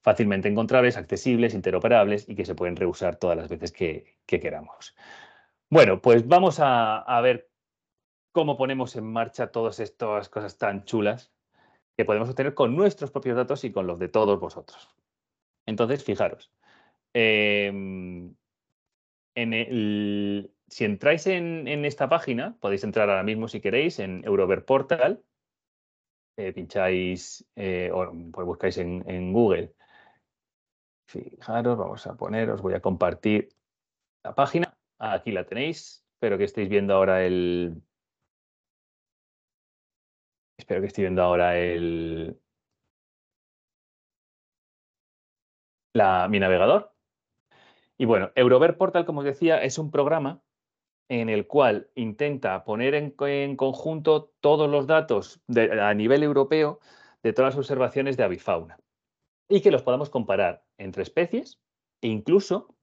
fácilmente encontrables, accesibles, interoperables y que se pueden reusar todas las veces que, queramos. Bueno, pues vamos a, ver cómo ponemos en marcha todas estas cosas tan chulas que podemos obtener con nuestros propios datos y con los de todos vosotros. Entonces, fijaros, em, si entráis en, esta página, podéis entrar ahora mismo si queréis en Eurover Portal, eh, pincháis eh, o mm, pues buscáis en, Google. Fijaros, vamos a poner, os voy a compartir la página. aquí la tenéis. Espero que estéis viendo ahora el... Espero que estéis viendo ahora el... La, mi navegador. Y bueno, Eurover Portal, como os decía, es un programa en el cual intenta poner en, conjunto todos los datos a nivel europeo de todas las observaciones de avifauna y que los podamos comparar entre especies e incluso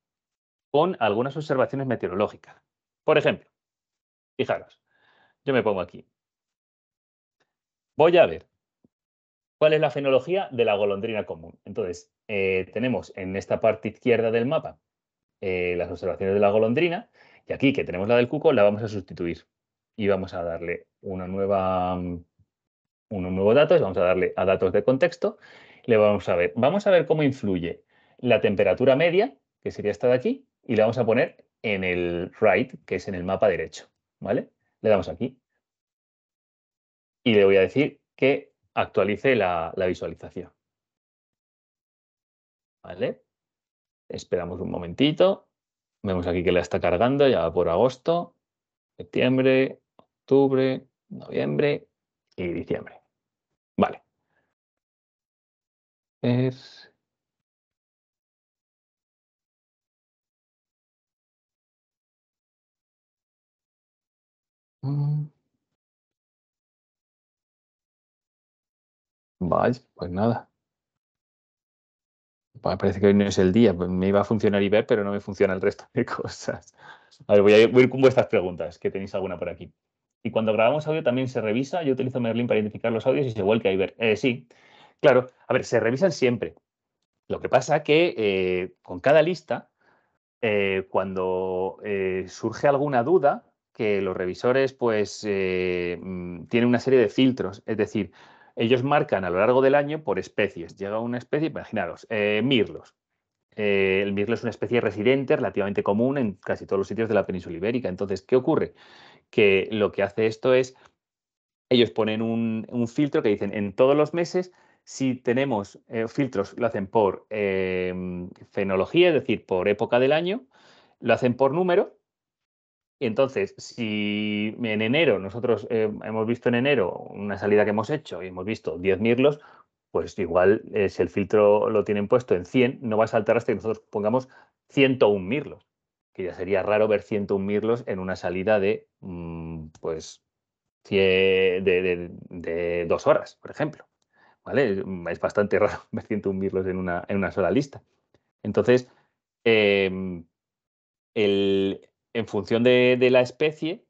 con algunas observaciones meteorológicas. Por ejemplo, fijaros, yo me pongo aquí. Voy a ver cuál es la fenología de la golondrina común. Entonces, eh, tenemos en esta parte izquierda del mapa eh, las observaciones de la golondrina y aquí que tenemos la del cuco, la vamos a sustituir y vamos a darle una nueva, mm, unos nuevos datos, vamos a darle a datos de contexto, le vamos a ver, vamos a ver cómo influye la temperatura media, que sería esta de aquí, y la vamos a poner en el right, que es en el mapa derecho, ¿vale? Le damos aquí y le voy a decir que actualice la, visualización. ¿Vale? Esperamos un momentito. Vemos aquí que la está cargando, ya va por agosto, septiembre, octubre, noviembre y diciembre. Vale. Es... Mm. Vale, pues nada. Pues parece que hoy no es el día, pues me iba a funcionar Iber, pero no me funciona el resto de *laughs* cosas. A ver, voy a ir con vuestras preguntas, que tenéis alguna por aquí. Y cuando grabamos audio también se revisa, yo utilizo Merlin para identificar los audios y se vuelve a Iber. Eh, sí, claro, a ver, se revisan siempre. Lo que pasa que eh, con cada lista, eh, cuando surge alguna duda, que los revisores pues mm, tienen una serie de filtros, es decir, ellos marcan a lo largo del año por especies. Llega una especie, imaginaros, eh, mirlos. Eh, el mirlo es una especie residente relativamente común en casi todos los sitios de la península ibérica. Entonces, ¿qué ocurre? Que lo que hace esto es, ellos ponen un, filtro que dicen, en todos los meses si tenemos eh, filtros, lo hacen por fenología, es decir, por época del año, lo hacen por número entonces, si en enero nosotros eh, hemos visto en enero una salida que hemos hecho y hemos visto 10 mirlos, pues igual eh, si el filtro lo tienen puesto en 100, no va a saltar hasta que nosotros pongamos 101 mirlos, que ya sería raro ver 101 mirlos en una salida de, mm, pues, de, dos horas, por ejemplo. ¿Vale? Es bastante *laughs* raro ver 101 mirlos en una, en una sola lista. Entonces, em, el, en función de, la especie,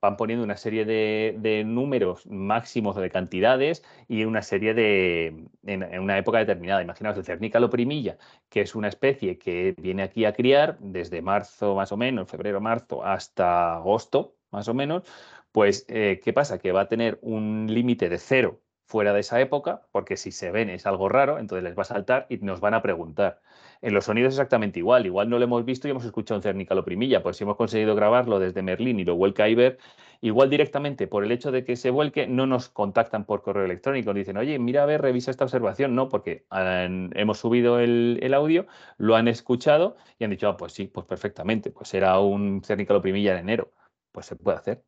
van poniendo una serie de, números máximos de cantidades y una serie de. En, una época determinada. Imaginaos el Cernícalo primilla, que es una especie que viene aquí a criar desde marzo más o menos, febrero, marzo, hasta agosto más o menos. Pues, eh, ¿qué pasa? Que va a tener un límite de cero fuera de esa época, porque si se ven es algo raro, entonces les va a saltar y nos van a preguntar. En los sonidos exactamente igual, igual no lo hemos visto y hemos escuchado un Cernícalo Primilla, pues si hemos conseguido grabarlo desde Merlín y lo vuelca a Iber, igual directamente por el hecho de que se vuelque no nos contactan por correo electrónico, dicen, oye, mira, a ver, revisa esta observación, no, porque hemos subido el, audio, lo han escuchado y han dicho, ah, pues sí, pues perfectamente, pues era un Cernícalo Primilla de enero, pues se puede hacer.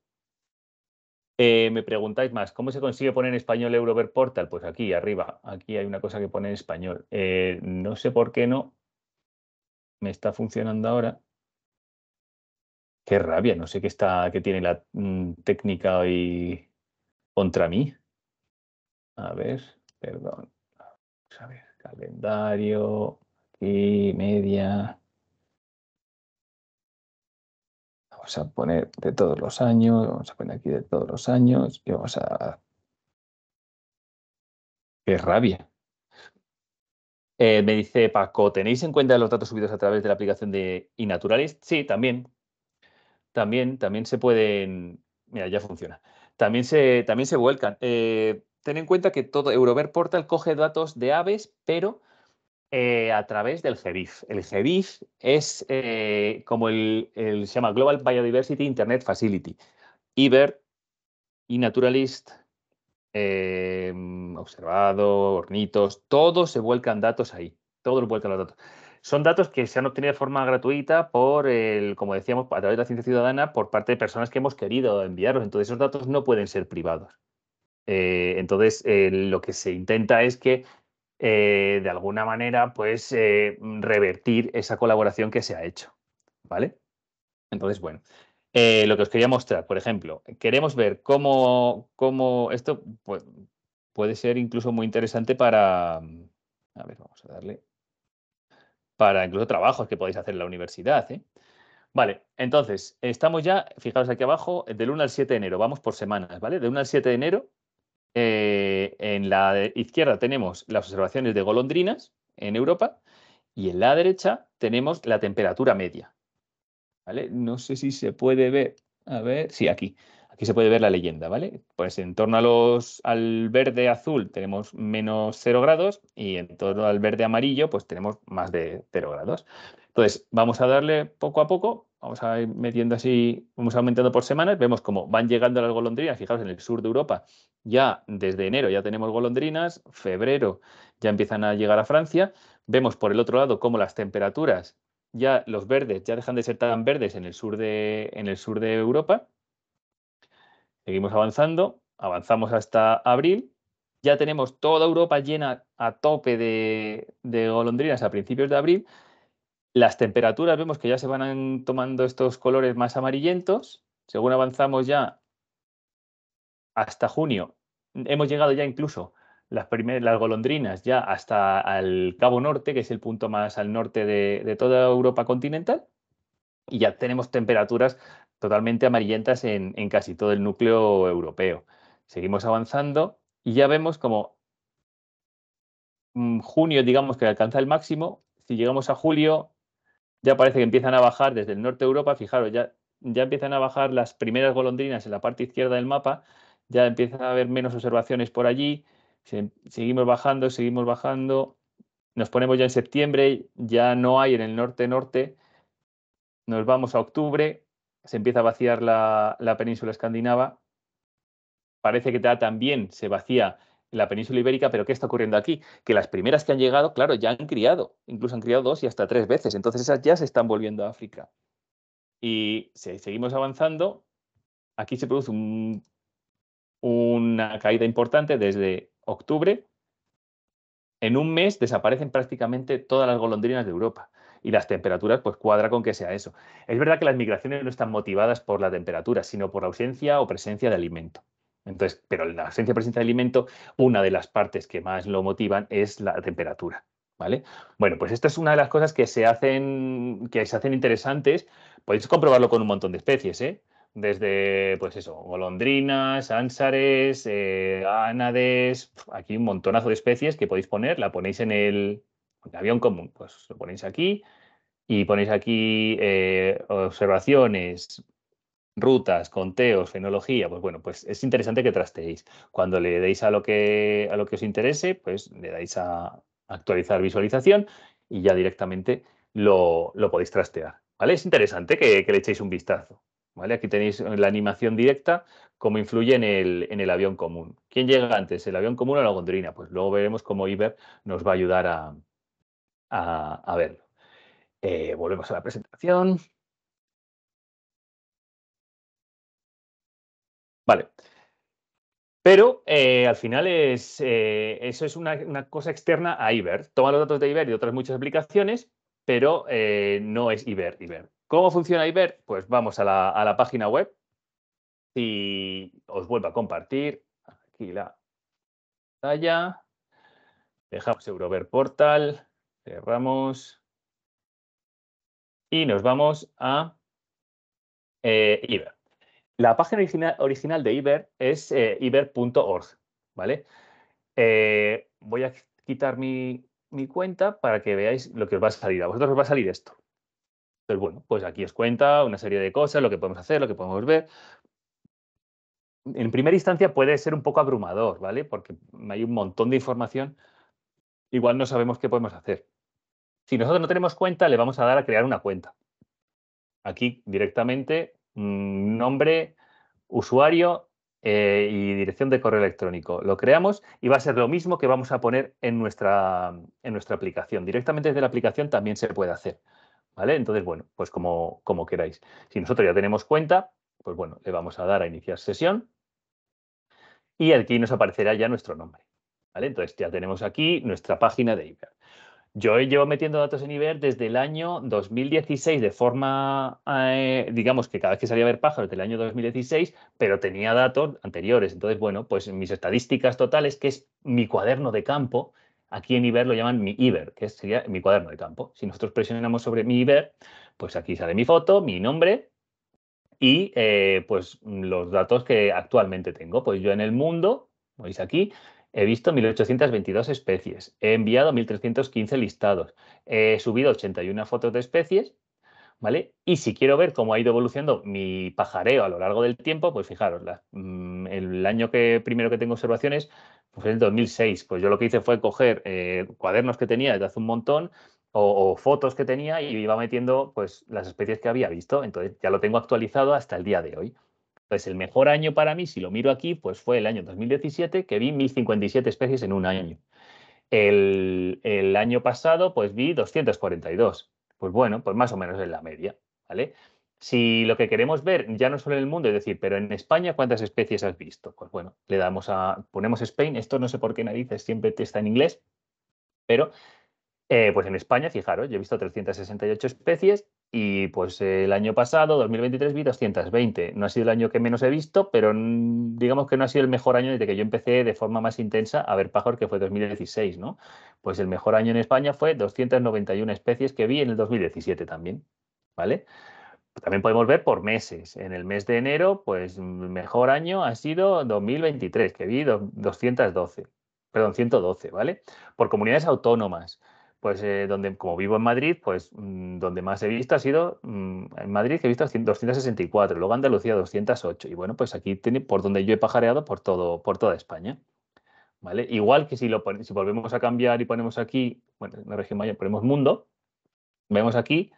Eh, me preguntáis más, ¿cómo se consigue poner en español Eurover Portal? Pues aquí arriba, aquí hay una cosa que pone en español. Eh, no sé por qué no, me está funcionando ahora. Qué rabia, no sé qué está, qué tiene la mm, técnica hoy contra mí. A ver, perdón. a ver, calendario, aquí, media. Vamos a poner de todos los años, vamos a poner aquí de todos los años y vamos a... ¡Qué rabia! Eh, me dice Paco, ¿tenéis en cuenta los datos subidos a través de la aplicación de iNaturalist? Sí, también. También, también se pueden. Mira, ya funciona. También se, también se vuelcan. Eh, ten en cuenta que todo Eurover Portal coge datos de aves, pero eh, a través del GBIF. El GBIF es como el, se llama Global Biodiversity Internet Facility. IBER iNaturalist... Em, observado, hornitos, todos se vuelcan datos ahí, todos vuelcan los datos. Son datos que se han obtenido de forma gratuita por el, como decíamos, a través de la ciencia ciudadana, por parte de personas que hemos querido enviarlos. Entonces, esos datos no pueden ser privados. Eh, entonces, lo que se intenta es que, eh, de alguna manera, pues eh, revertir esa colaboración que se ha hecho. ¿Vale? Entonces, bueno, eh, lo que os quería mostrar, por ejemplo, queremos ver cómo, esto puede, ser incluso muy interesante para, a ver, vamos a darle, para incluso trabajos que podéis hacer en la universidad. ¿eh? Vale, entonces, estamos ya, fijaos aquí abajo, del 1 al 7 de enero, vamos por semanas, ¿vale? Del 1 al 7 de enero, eh, en la izquierda tenemos las observaciones de golondrinas en Europa y en la derecha tenemos la temperatura media, no sé si se puede ver, a ver, sí, aquí. Aquí se puede ver la leyenda, ¿vale? Pues en torno al verde azul tenemos menos 0 grados y en torno al verde amarillo pues tenemos más de 0 grados. Entonces vamos a darle poco a poco, vamos a ir metiendo así, vamos aumentando por semanas, vemos cómo van llegando las golondrinas, fijaos en el sur de Europa, ya desde enero ya tenemos golondrinas, febrero ya empiezan a llegar a Francia, vemos por el otro lado cómo las temperaturas ya los verdes ya dejan de ser tan verdes en el sur de, en el sur de Europa. Seguimos avanzando, avanzamos hasta abril. Ya tenemos toda Europa llena a tope de, de golondrinas a principios de abril. Las temperaturas vemos que ya se van tomando estos colores más amarillentos. Según avanzamos ya hasta junio, hemos llegado ya incluso las, primeras, golondrinas ya hasta el Cabo Norte, que es el punto más al norte de, toda Europa continental, y ya tenemos temperaturas totalmente amarillentas en, casi todo el núcleo europeo. Seguimos avanzando y ya vemos como mm, junio, digamos que alcanza el máximo, si llegamos a julio, ya parece que empiezan a bajar desde el norte de Europa, fijaros, ya, ya empiezan a bajar las primeras golondrinas en la parte izquierda del mapa, ya empiezan a haber menos observaciones por allí, seguimos bajando, seguimos bajando. Nos ponemos ya en septiembre, ya no hay en el norte-norte. Nos vamos a octubre, se empieza a vaciar la, península escandinava. Parece que también se vacía la península ibérica, pero ¿qué está ocurriendo aquí? Que las primeras que han llegado, claro, ya han criado, incluso han criado dos y hasta tres veces, entonces esas ya se están volviendo a África. Y si seguimos avanzando, aquí se produce una caída importante desde octubre, en un mes desaparecen prácticamente todas las golondrinas de Europa. Y las temperaturas, pues cuadra con que sea eso. Es verdad que las migraciones no están motivadas por la temperatura, sino por la ausencia o presencia de alimento. Entonces, pero la ausencia o presencia de alimento, una de las partes que más lo motivan es la temperatura. ¿Vale? Bueno, pues esta es una de las cosas que se hacen, que se hacen interesantes. Podéis comprobarlo con un montón de especies, ¿eh? desde, pues eso, golondrinas, ánsares, anades, eh, ánades, aquí un montonazo de especies que podéis poner, la ponéis en el, avión común, pues lo ponéis aquí y ponéis aquí eh, observaciones, rutas, conteos, fenología, pues bueno, pues es interesante que trasteéis. Cuando le deis a lo que, a lo que os interese, pues le dais a actualizar visualización y ya directamente lo, podéis trastear. ¿Vale? Es interesante que, que le echéis un vistazo. Aquí tenéis la animación directa, cómo influye en el, avión común. ¿Quién llega antes, el avión común o la gondrina? Pues luego veremos cómo Iber nos va a ayudar a, verlo. Eh, volvemos a la presentación. Vale. Pero eh, al final es, eh, eso es una, cosa externa a Iber. Toma los datos de Iber y otras muchas aplicaciones, pero no es Iber, Iber. ¿Cómo funciona Iber? Pues vamos a la, página web y os vuelvo a compartir aquí la pantalla. Dejamos Eurover Portal, cerramos y nos vamos a eh, Iber. La página original de Iber es eh, iber.org, ¿vale? Eh, voy a quitar mi, mi, cuenta para que veáis lo que os va a salir. A vosotros os va a salir esto. Entonces, bueno, pues aquí os cuenta una serie de cosas, lo que podemos hacer, lo que podemos ver. En primera instancia puede ser un poco abrumador, ¿vale? Porque hay un montón de información, igual no sabemos qué podemos hacer. Si nosotros no tenemos cuenta, le vamos a dar a crear una cuenta. Aquí directamente mm, nombre, usuario eh, y dirección de correo electrónico. Lo creamos y va a ser lo mismo que vamos a poner en nuestra aplicación. Directamente desde la aplicación también se puede hacer. Entonces, bueno, pues como, queráis. Si nosotros ya tenemos cuenta, pues bueno, le vamos a dar a iniciar sesión y aquí nos aparecerá ya nuestro nombre, Entonces ya tenemos aquí nuestra página de Iber. Yo llevo metiendo datos en Iber desde el año 2016 de forma, eh, digamos que cada vez que salía a ver pájaros del año 2016, pero tenía datos anteriores. Entonces, bueno, pues mis estadísticas totales, que es mi cuaderno de campo, Aquí en Iber lo llaman mi Iber, que sería mi cuaderno de campo. Si nosotros presionamos sobre mi Iber, pues aquí sale mi foto, mi nombre y eh, pues los datos que actualmente tengo. Pues yo en el mundo, veis aquí, he visto 1.822 especies, he enviado 1.315 listados, he subido 81 fotos de especies y si quiero ver cómo ha ido evolucionando mi pajareo a lo largo del tiempo, pues fijaros, mm, el año que primero que tengo observaciones pues en el 2006. Pues yo lo que hice fue coger eh, cuadernos que tenía desde hace un montón o, fotos que tenía y iba metiendo pues las especies que había visto. Entonces ya lo tengo actualizado hasta el día de hoy. Pues el mejor año para mí, si lo miro aquí, pues fue el año 2017 que vi 1057 especies en un año. El, el año pasado pues vi 242. Pues bueno, pues más o menos en la media, ¿vale? Si lo que queremos ver ya no solo en el mundo, es decir, pero en España, ¿cuántas especies has visto? Pues bueno, le damos a, ponemos Spain, esto no sé por qué narices, siempre te está en inglés, pero eh, pues en España, fijaros, yo he visto 368 especies y pues el año pasado, 2023, vi 220. No ha sido el año que menos he visto, pero mm, digamos que no ha sido el mejor año desde que yo empecé de forma más intensa a ver pájaros, que fue 2016, ¿no? Pues el mejor año en España fue 291 especies que vi en el 2017 también, ¿vale? También podemos ver por meses. En el mes de enero, pues el mm, mejor año ha sido 2023, que vi 212, perdón, 112, ¿vale? Por comunidades autónomas pues eh, donde, como vivo en Madrid, pues mm, donde más he visto ha sido mm, en Madrid, que he visto 264, luego Andalucía 208. Y bueno, pues aquí tiene, por donde yo he pajareado por, todo, por toda España. ¿Vale? Igual que si, lo volvemos a cambiar y ponemos aquí, bueno, en la región mayor ponemos mundo, vemos aquí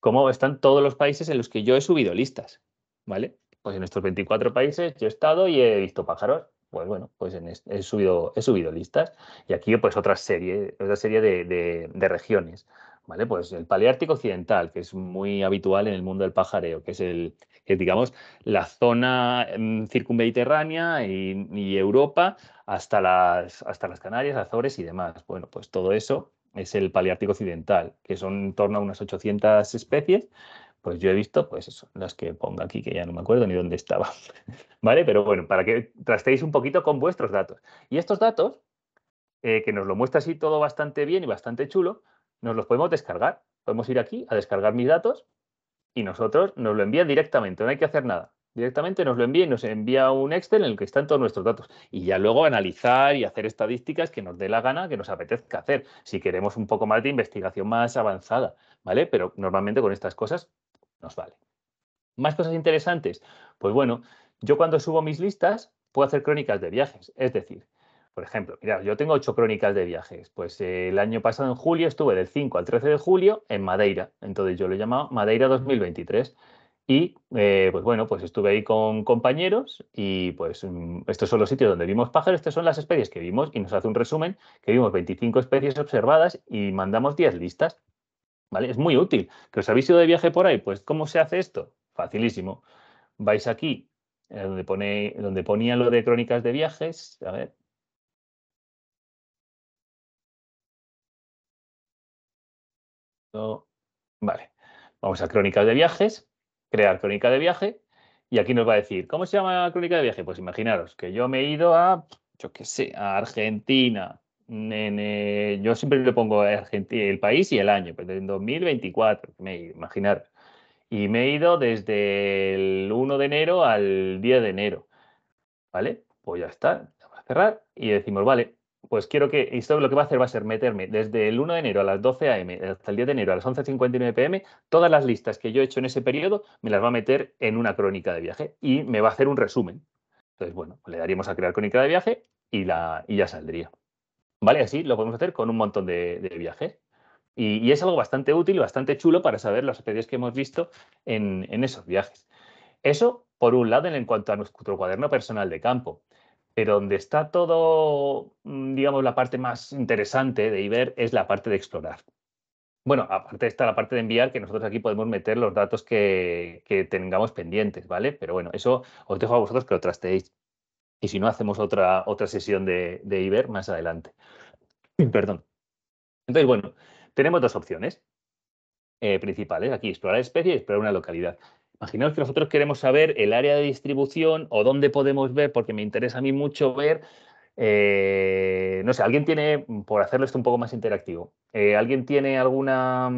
cómo están todos los países en los que yo he subido listas, ¿vale? Pues en estos 24 países yo he estado y he visto pájaros pues bueno, pues en he, subido, he subido listas y aquí pues otra serie, otra serie de, regiones. ¿Vale? Pues el Paleártico Occidental, que es muy habitual en el mundo del pajareo, que es el, que digamos, la zona mm, circunmediterránea y, Europa hasta las, hasta las Canarias, Azores y demás. Bueno, pues todo eso es el Paleártico Occidental, que son en torno a unas 800 especies pues yo he visto, pues eso, las que pongo aquí, que ya no me acuerdo ni dónde estaba. *laughs* ¿Vale? Pero bueno, para que trastéis un poquito con vuestros datos. Y estos datos, eh, que nos lo muestra así todo bastante bien y bastante chulo, nos los podemos descargar. Podemos ir aquí a descargar mis datos y nosotros nos lo envían directamente, no hay que hacer nada. Directamente nos lo envía y nos envía un Excel en el que están todos nuestros datos. Y ya luego analizar y hacer estadísticas que nos dé la gana, que nos apetezca hacer, si queremos un poco más de investigación más avanzada, ¿vale? Pero normalmente con estas cosas nos vale. ¿Más cosas interesantes? Pues bueno, yo cuando subo mis listas puedo hacer crónicas de viajes. Es decir, por ejemplo, Mira yo tengo ocho crónicas de viajes. Pues eh, el año pasado, en julio, estuve del 5 al 13 de julio en Madeira. Entonces yo lo he llamado Madeira 2023. Y eh, pues bueno, pues estuve ahí con compañeros y pues mm, estos son los sitios donde vimos pájaros, estas son las especies que vimos y nos hace un resumen que vimos 25 especies observadas y mandamos 10 listas. ¿Vale? Es muy útil. ¿Que os habéis ido de viaje por ahí? Pues, ¿cómo se hace esto? Facilísimo. Vais aquí, eh, donde, ponía lo de crónicas de viajes. A ver. Vale. Vamos a crónicas de viajes, crear crónica de viaje. Y aquí nos va a decir, ¿cómo se llama la crónica de viaje? Pues imaginaros que yo me he ido a, yo qué sé, a Argentina, yo siempre le pongo el país y el año, pero en 2024, me, imaginar. Y me he ido desde el 1 de enero al 10 de enero. ¿Vale? Pues ya está, vamos a cerrar y decimos, vale, pues quiero que, esto lo que va a hacer va a ser meterme desde el 1 de enero a las 12 a.m. hasta el 10 de enero a las 11.59 p.m. todas las listas que yo he hecho en ese periodo me las va a meter en una crónica de viaje y me va a hacer un resumen. Entonces, bueno, pues le daríamos a crear crónica de viaje y, la, y ya saldría. ¿Vale? Así lo podemos hacer con un montón de, viajes. Y, es algo bastante útil, y bastante chulo para saber los especies que hemos visto en, esos viajes. Eso, por un lado, en cuanto a nuestro cuaderno personal de campo. Pero donde está todo, mm, digamos, la parte más interesante de Iber es la parte de explorar. Bueno, aparte está la parte de enviar, que nosotros aquí podemos meter los datos que, que tengamos pendientes, ¿vale? Pero bueno, eso os dejo a vosotros que lo trasteéis. Y si no, hacemos otra, otra sesión de, Iber más adelante. *clears throat* Perdón. Entonces, bueno, tenemos dos opciones eh, principales. Aquí, explorar especies y explorar una localidad. Imaginaos que nosotros queremos saber el área de distribución o dónde podemos ver, porque me interesa a mí mucho ver eh, no sé, alguien tiene, por hacerlo esto un poco más interactivo, eh, ¿alguien tiene alguna,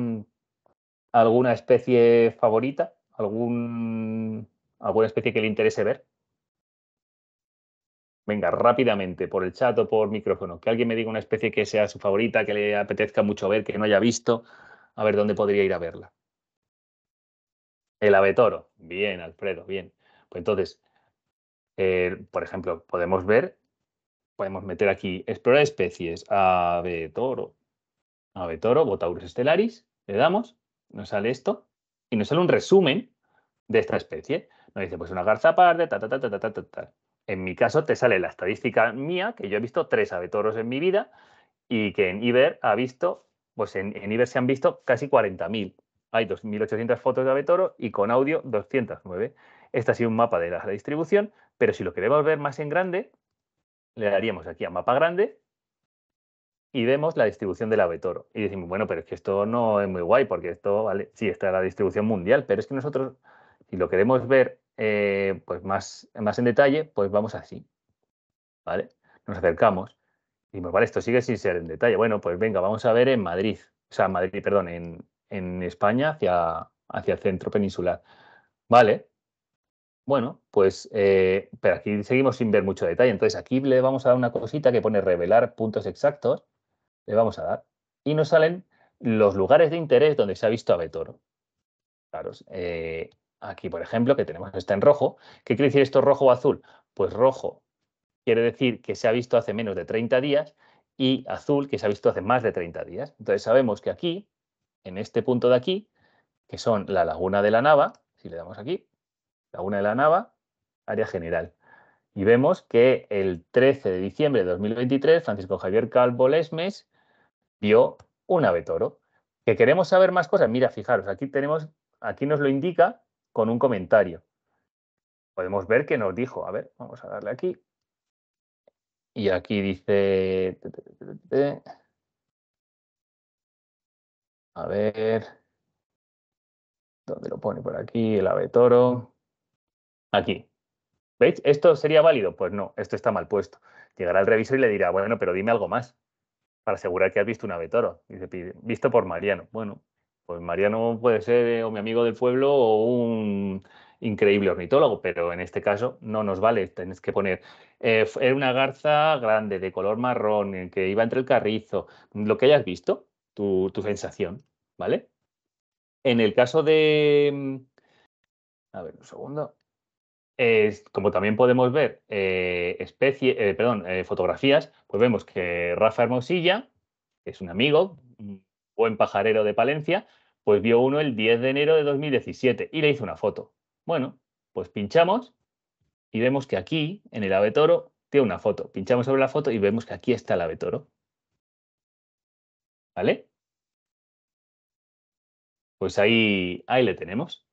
alguna especie favorita? ¿Algún, ¿Alguna especie que le interese ver? venga, rápidamente, por el chat o por micrófono, que alguien me diga una especie que sea su favorita, que le apetezca mucho ver, que no haya visto, a ver dónde podría ir a verla. El ave toro. Bien, Alfredo, bien. Pues entonces, eh, por ejemplo, podemos ver, podemos meter aquí explorar especies, ave toro, ave toro, Botaurus estelaris, le damos, nos sale esto y nos sale un resumen de esta especie. Nos dice, pues una garza ta ta, ta, ta, ta, ta, ta, ta en mi caso te sale la estadística mía, que yo he visto tres avetoros en mi vida y que en Iber ha visto, pues en, Iber se han visto casi 40.000. Hay 2.800 fotos de avetoro y con audio 209. Este ha sido un mapa de la distribución, pero si lo queremos ver más en grande, le daríamos aquí a mapa grande y vemos la distribución del avetoro. Y decimos, bueno, pero es que esto no es muy guay porque esto, vale, sí, está la distribución mundial, pero es que nosotros, si lo queremos ver eh, pues más, más en detalle, pues vamos así. ¿Vale? Nos acercamos. Y pues vale, esto sigue sin ser en detalle. Bueno, pues venga, vamos a ver en Madrid. O sea, Madrid, perdón, en, España hacia, hacia el centro peninsular. Vale. Bueno, pues, eh, pero aquí seguimos sin ver mucho detalle. Entonces aquí le vamos a dar una cosita que pone revelar puntos exactos. Le vamos a dar. Y nos salen los lugares de interés donde se ha visto a Betoro. Claro, eh, aquí, por ejemplo, que tenemos está en rojo. ¿Qué quiere decir esto rojo o azul? Pues rojo quiere decir que se ha visto hace menos de 30 días y azul que se ha visto hace más de 30 días. Entonces sabemos que aquí, en este punto de aquí, que son la laguna de la Nava, si le damos aquí, laguna de la Nava, área general. Y vemos que el 13 de diciembre de 2023, Francisco Javier Calvo Lesmes vio un ave toro. ¿Que queremos saber más cosas? Mira, fijaros, aquí tenemos, aquí nos lo indica con un comentario. Podemos ver que nos dijo, a ver, vamos a darle aquí. Y aquí dice... A ver, ¿dónde lo pone por aquí? El ave toro. Aquí. ¿Veis? ¿Esto sería válido? Pues no, esto está mal puesto. Llegará el revisor y le dirá, bueno, pero dime algo más para asegurar que has visto un ave toro. Dice, visto por Mariano. Bueno, pues Mariano puede ser eh, o mi amigo del pueblo o un increíble ornitólogo, pero en este caso no nos vale, Tienes que poner. era eh, eh, una garza grande, de color marrón, que iba entre el carrizo, lo que hayas visto, tu, sensación, ¿vale? En el caso de... Mm, a ver, un segundo. como también podemos ver especie, perdón, fotografías, pues vemos que Rafa Hermosilla, es un amigo, mm, o en Pajarero de Palencia, pues vio uno el 10 de enero de 2017 y le hizo una foto. Bueno, pues pinchamos y vemos que aquí, en el ave toro, tiene una foto. Pinchamos sobre la foto y vemos que aquí está el ave toro. ¿Vale? Pues ahí, ahí le tenemos.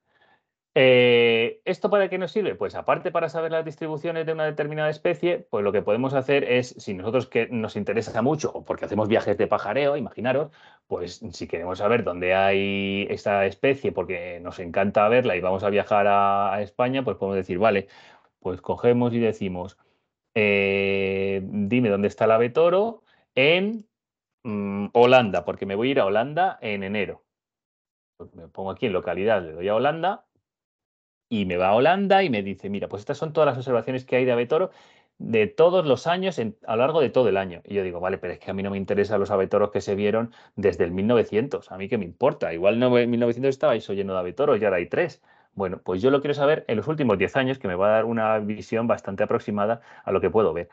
Eh, ¿Esto para qué nos sirve? Pues aparte para saber las distribuciones de una determinada especie, pues lo que podemos hacer es, si nosotros que nos interesa mucho o porque hacemos viajes de pajareo, imaginaros, pues si queremos saber dónde hay esta especie porque nos encanta verla y vamos a viajar a, España, pues podemos decir, vale, pues cogemos y decimos, eh, dime dónde está La ave en mm, Holanda, porque me voy a ir a Holanda en enero. Pues me pongo aquí en localidad, le doy a Holanda y me va a Holanda y me dice, mira, pues estas son todas las observaciones que hay de Avetoro de todos los años a lo largo de todo el año. Y yo digo, vale, pero es que a mí no me interesan los avetoros que se vieron desde el 1900, a mí qué me importa, igual no, en 1900 estabais lleno de avetoros y ahora hay tres. Bueno, pues yo lo quiero saber en los últimos 10 años, que me va a dar una visión bastante aproximada a lo que puedo ver.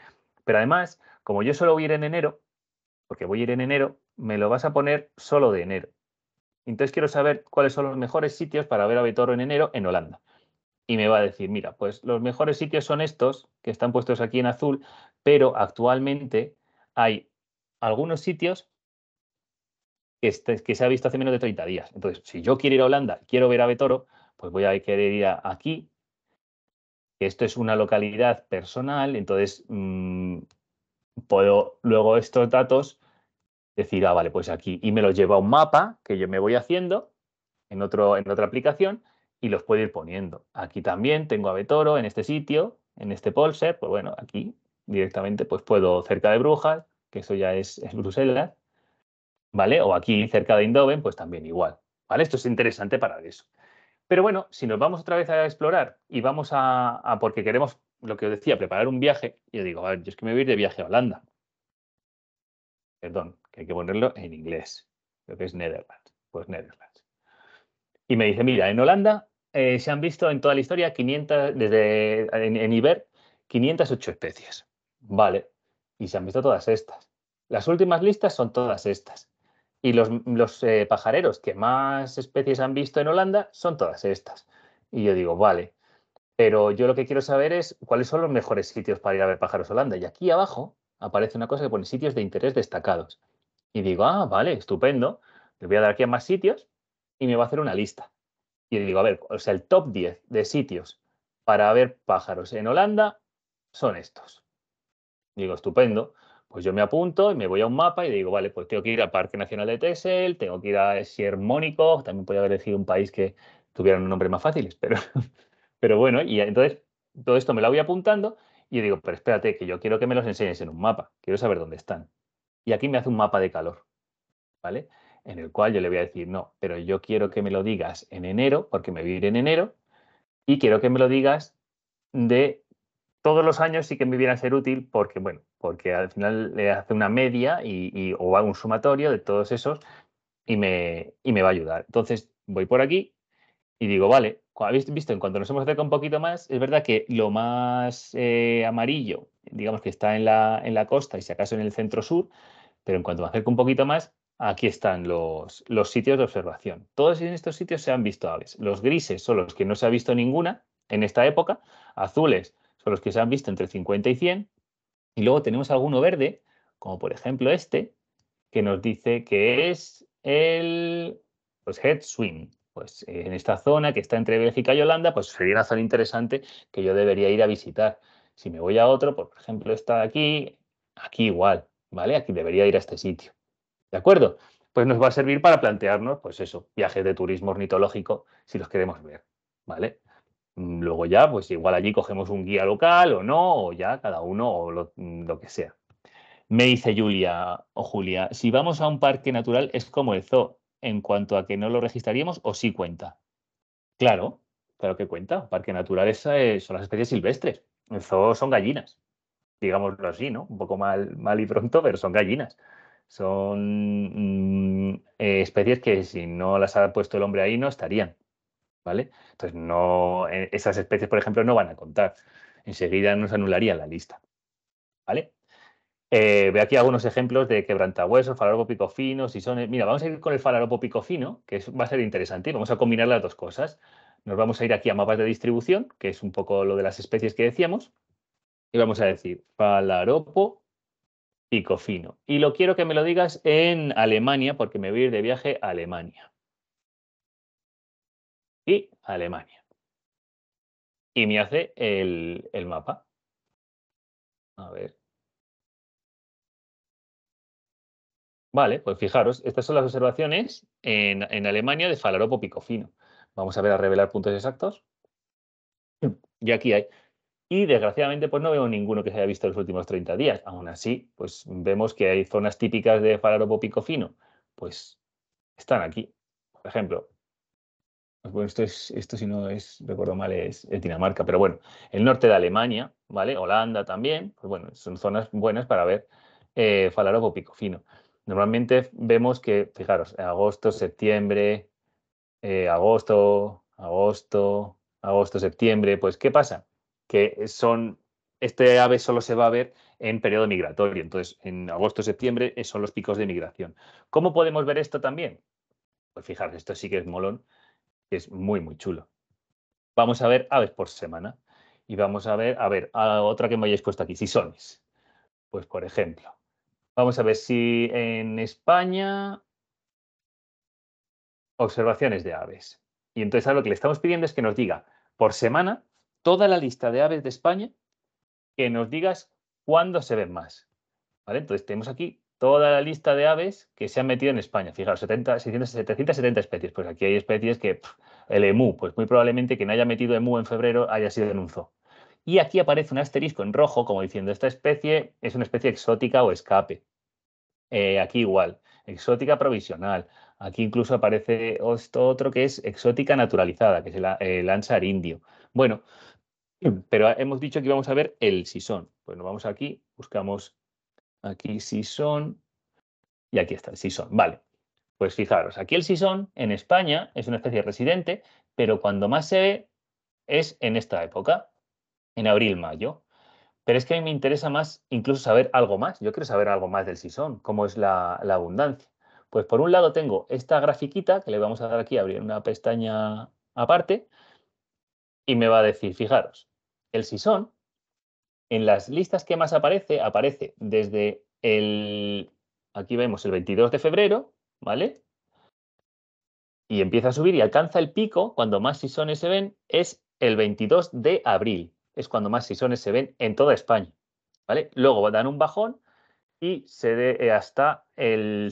Pero además, como yo solo voy a ir en enero, porque voy a ir en enero, me lo vas a poner solo de enero. Entonces quiero saber cuáles son los mejores sitios para ver abetoro en enero en Holanda y me va a decir, mira, pues los mejores sitios son estos que están puestos aquí en azul, pero actualmente hay algunos sitios que, este, que se ha visto hace menos de 30 días. Entonces, si yo quiero ir a Holanda, quiero ver a Betoro, pues voy a querer ir a, aquí. Esto es una localidad personal, entonces mm, puedo luego estos datos decir, ah, vale, pues aquí. Y me los lleva a un mapa que yo me voy haciendo en, otro, en otra aplicación y los puedo ir poniendo. Aquí también tengo a Betoro en este sitio, en este polser, pues bueno, aquí directamente pues puedo cerca de Brujas, que eso ya es, Bruselas, ¿vale? O aquí cerca de Indoven, pues también igual, ¿vale? Esto es interesante para eso. Pero bueno, si nos vamos otra vez a explorar y vamos a, porque queremos, lo que os decía, preparar un viaje, yo digo, a ver, yo es que me voy a ir de viaje a Holanda. Perdón, que hay que ponerlo en inglés, creo que es Netherlands, pues Netherlands. Y me dice, mira, en Holanda eh, se han visto en toda la historia 500, desde en, Iber, 508 especies. Vale, y se han visto todas estas. Las últimas listas son todas estas. Y los, eh, pajareros que más especies han visto en Holanda son todas estas. Y yo digo, vale, pero yo lo que quiero saber es cuáles son los mejores sitios para ir a ver pájaros Holanda. Y aquí abajo aparece una cosa que pone sitios de interés destacados. Y digo, ah, vale, estupendo. Le voy a dar aquí a más sitios y me va a hacer una lista. Y digo, a ver, o sea, el top 10 de sitios para ver pájaros en Holanda son estos. Digo, estupendo. Pues yo me apunto y me voy a un mapa y digo, vale, pues tengo que ir al Parque Nacional de Texel, tengo que ir a Siermónico, también podría haber elegido un país que tuviera un nombre más fácil, pero, *laughs* pero bueno, y entonces todo esto me lo voy apuntando y digo, pero espérate, que yo quiero que me los enseñes en un mapa, quiero saber dónde están. Y aquí me hace un mapa de calor, ¿vale? en el cual yo le voy a decir, no, pero yo quiero que me lo digas en enero, porque me voy a ir en enero, y quiero que me lo digas de todos los años y que me viera ser útil porque, bueno, porque al final le hace una media y, o hago un sumatorio de todos esos y me, y me va a ayudar. Entonces voy por aquí y digo, vale, habéis visto, en cuanto nos hemos acercado un poquito más, es verdad que lo más eh, amarillo, digamos que está en la, en la costa y si acaso en el centro sur, pero en cuanto me acerco un poquito más, aquí están los, sitios de observación. Todos en estos sitios se han visto aves. Los grises son los que no se ha visto ninguna en esta época, azules son los que se han visto entre 50 y 100, y luego tenemos alguno verde, como por ejemplo este, que nos dice que es el pues, head swing. Pues eh, en esta zona que está entre Bélgica y Holanda, pues sería una zona interesante que yo debería ir a visitar. Si me voy a otro, por ejemplo, está aquí, aquí igual, ¿vale? Aquí debería ir a este sitio. ¿De acuerdo? Pues nos va a servir para plantearnos, pues eso, viajes de turismo ornitológico, si los queremos ver, ¿vale? Mm, luego ya, pues igual allí cogemos un guía local o no, o ya cada uno o lo, mm, que sea. Me dice Julia o oh, Julia, si vamos a un parque natural es como el zoo, en cuanto a que no lo registraríamos o sí cuenta. Claro, claro que cuenta. Parque natural eh, son las especies silvestres. El zoo son gallinas, digámoslo así, ¿no? Un poco mal, mal y pronto, pero son gallinas son mm, eh, especies que si no las ha puesto el hombre ahí no estarían, ¿vale? Entonces, no, eh, esas especies, por ejemplo, no van a contar. Enseguida nos anularían la lista, ¿vale? Eh, ve aquí algunos ejemplos de quebrantahuesos, falaropo fino, si son... Mira, vamos a ir con el falaropo fino que va a ser interesante, vamos a combinar las dos cosas. Nos vamos a ir aquí a mapas de distribución, que es un poco lo de las especies que decíamos, y vamos a decir falaropo pico Y lo quiero que me lo digas en Alemania, porque me voy a ir de viaje a Alemania. Y Alemania. Y me hace el, mapa. A ver. Vale, pues fijaros, estas son las observaciones en, en Alemania de Falaropo Picofino. Vamos a ver a revelar puntos exactos. Y aquí hay y desgraciadamente, pues no veo ninguno que se haya visto en los últimos 30 días. Aún así, pues vemos que hay zonas típicas de Falaropo pico fino. Pues están aquí. Por ejemplo, pues, bueno, esto, es, esto si no es, recuerdo mal, es, Dinamarca, pero bueno, el norte de Alemania, ¿vale? Holanda también, pues bueno, son zonas buenas para ver eh, Falaropo pico fino. Normalmente vemos que, fijaros, agosto, septiembre, eh, agosto, agosto, agosto, septiembre, pues ¿qué pasa? que son, este ave solo se va a ver en periodo migratorio, entonces en agosto-septiembre eh, son los picos de migración. ¿Cómo podemos ver esto también? Pues fijaros, esto sí que es molón, es muy, muy chulo. Vamos a ver aves por semana y vamos a ver, a ver, a otra que me hayáis puesto aquí, sisones. Pues por ejemplo, vamos a ver si en España observaciones de aves. Y entonces a lo que le estamos pidiendo es que nos diga por semana toda la lista de aves de España que nos digas cuándo se ven más. Entonces tenemos aquí toda la lista de aves que se han metido en España. Fijaros, 70, 770 especies. Pues aquí hay especies que el emú, pues muy probablemente quien haya metido emú en febrero haya sido en un zoo. Y aquí aparece un asterisco en rojo como diciendo esta especie es una especie exótica o escape. Eh, aquí igual, exótica provisional. Aquí incluso aparece esto otro que es exótica naturalizada, que es el, el indio. Bueno, *clears throat* pero hemos dicho que vamos a ver el sisón. nos vamos aquí, buscamos aquí sisón y aquí está el sisón. Vale, pues fijaros, aquí el sisón en España es una especie residente, pero cuando más se ve es en esta época, en abril-mayo. Pero es que a mí me interesa más incluso saber algo más. Yo quiero saber algo más del sisón, cómo es la, la abundancia. Pues por un lado tengo esta grafiquita que le vamos a dar aquí, abrir una pestaña aparte, y me va a decir, fijaros, el sisón, en las listas que más aparece, aparece desde el, aquí vemos el 22 de febrero, ¿vale? Y empieza a subir y alcanza el pico cuando más sisones se ven, es el 22 de abril, es cuando más sisones se ven en toda España, ¿vale? Luego dan un bajón y se de, eh, hasta el,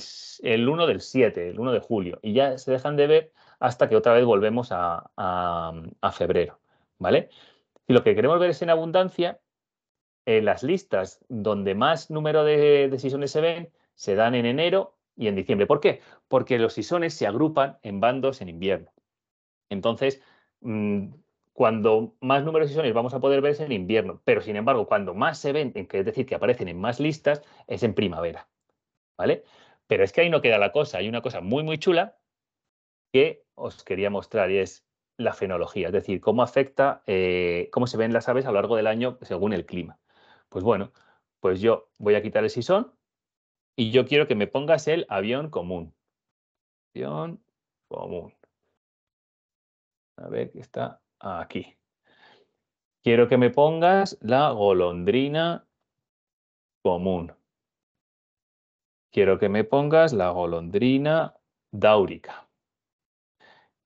1 del 7, el 1 de julio, y ya se dejan de ver hasta que otra vez volvemos a febrero. ¿vale? Y lo que queremos ver es en abundancia, en las listas donde más número de decisiones se ven se dan en enero y en diciembre. ¿Por qué? Porque los sisones se agrupan en bandos en invierno. Entonces, mm, cuando más números de sisones vamos a poder ver es en invierno, pero sin embargo, cuando más se ven, es decir, que aparecen en más listas, es en primavera. ¿Vale? Pero es que ahí no queda la cosa. Hay una cosa muy, muy chula que os quería mostrar y es la fenología, es decir, cómo afecta, eh, cómo se ven las aves a lo largo del año según el clima. Pues bueno, pues yo voy a quitar el sisón y yo quiero que me pongas el avión común. Avión común. A ver, qué está aquí. Quiero que me pongas la golondrina común. Quiero que me pongas la golondrina dáurica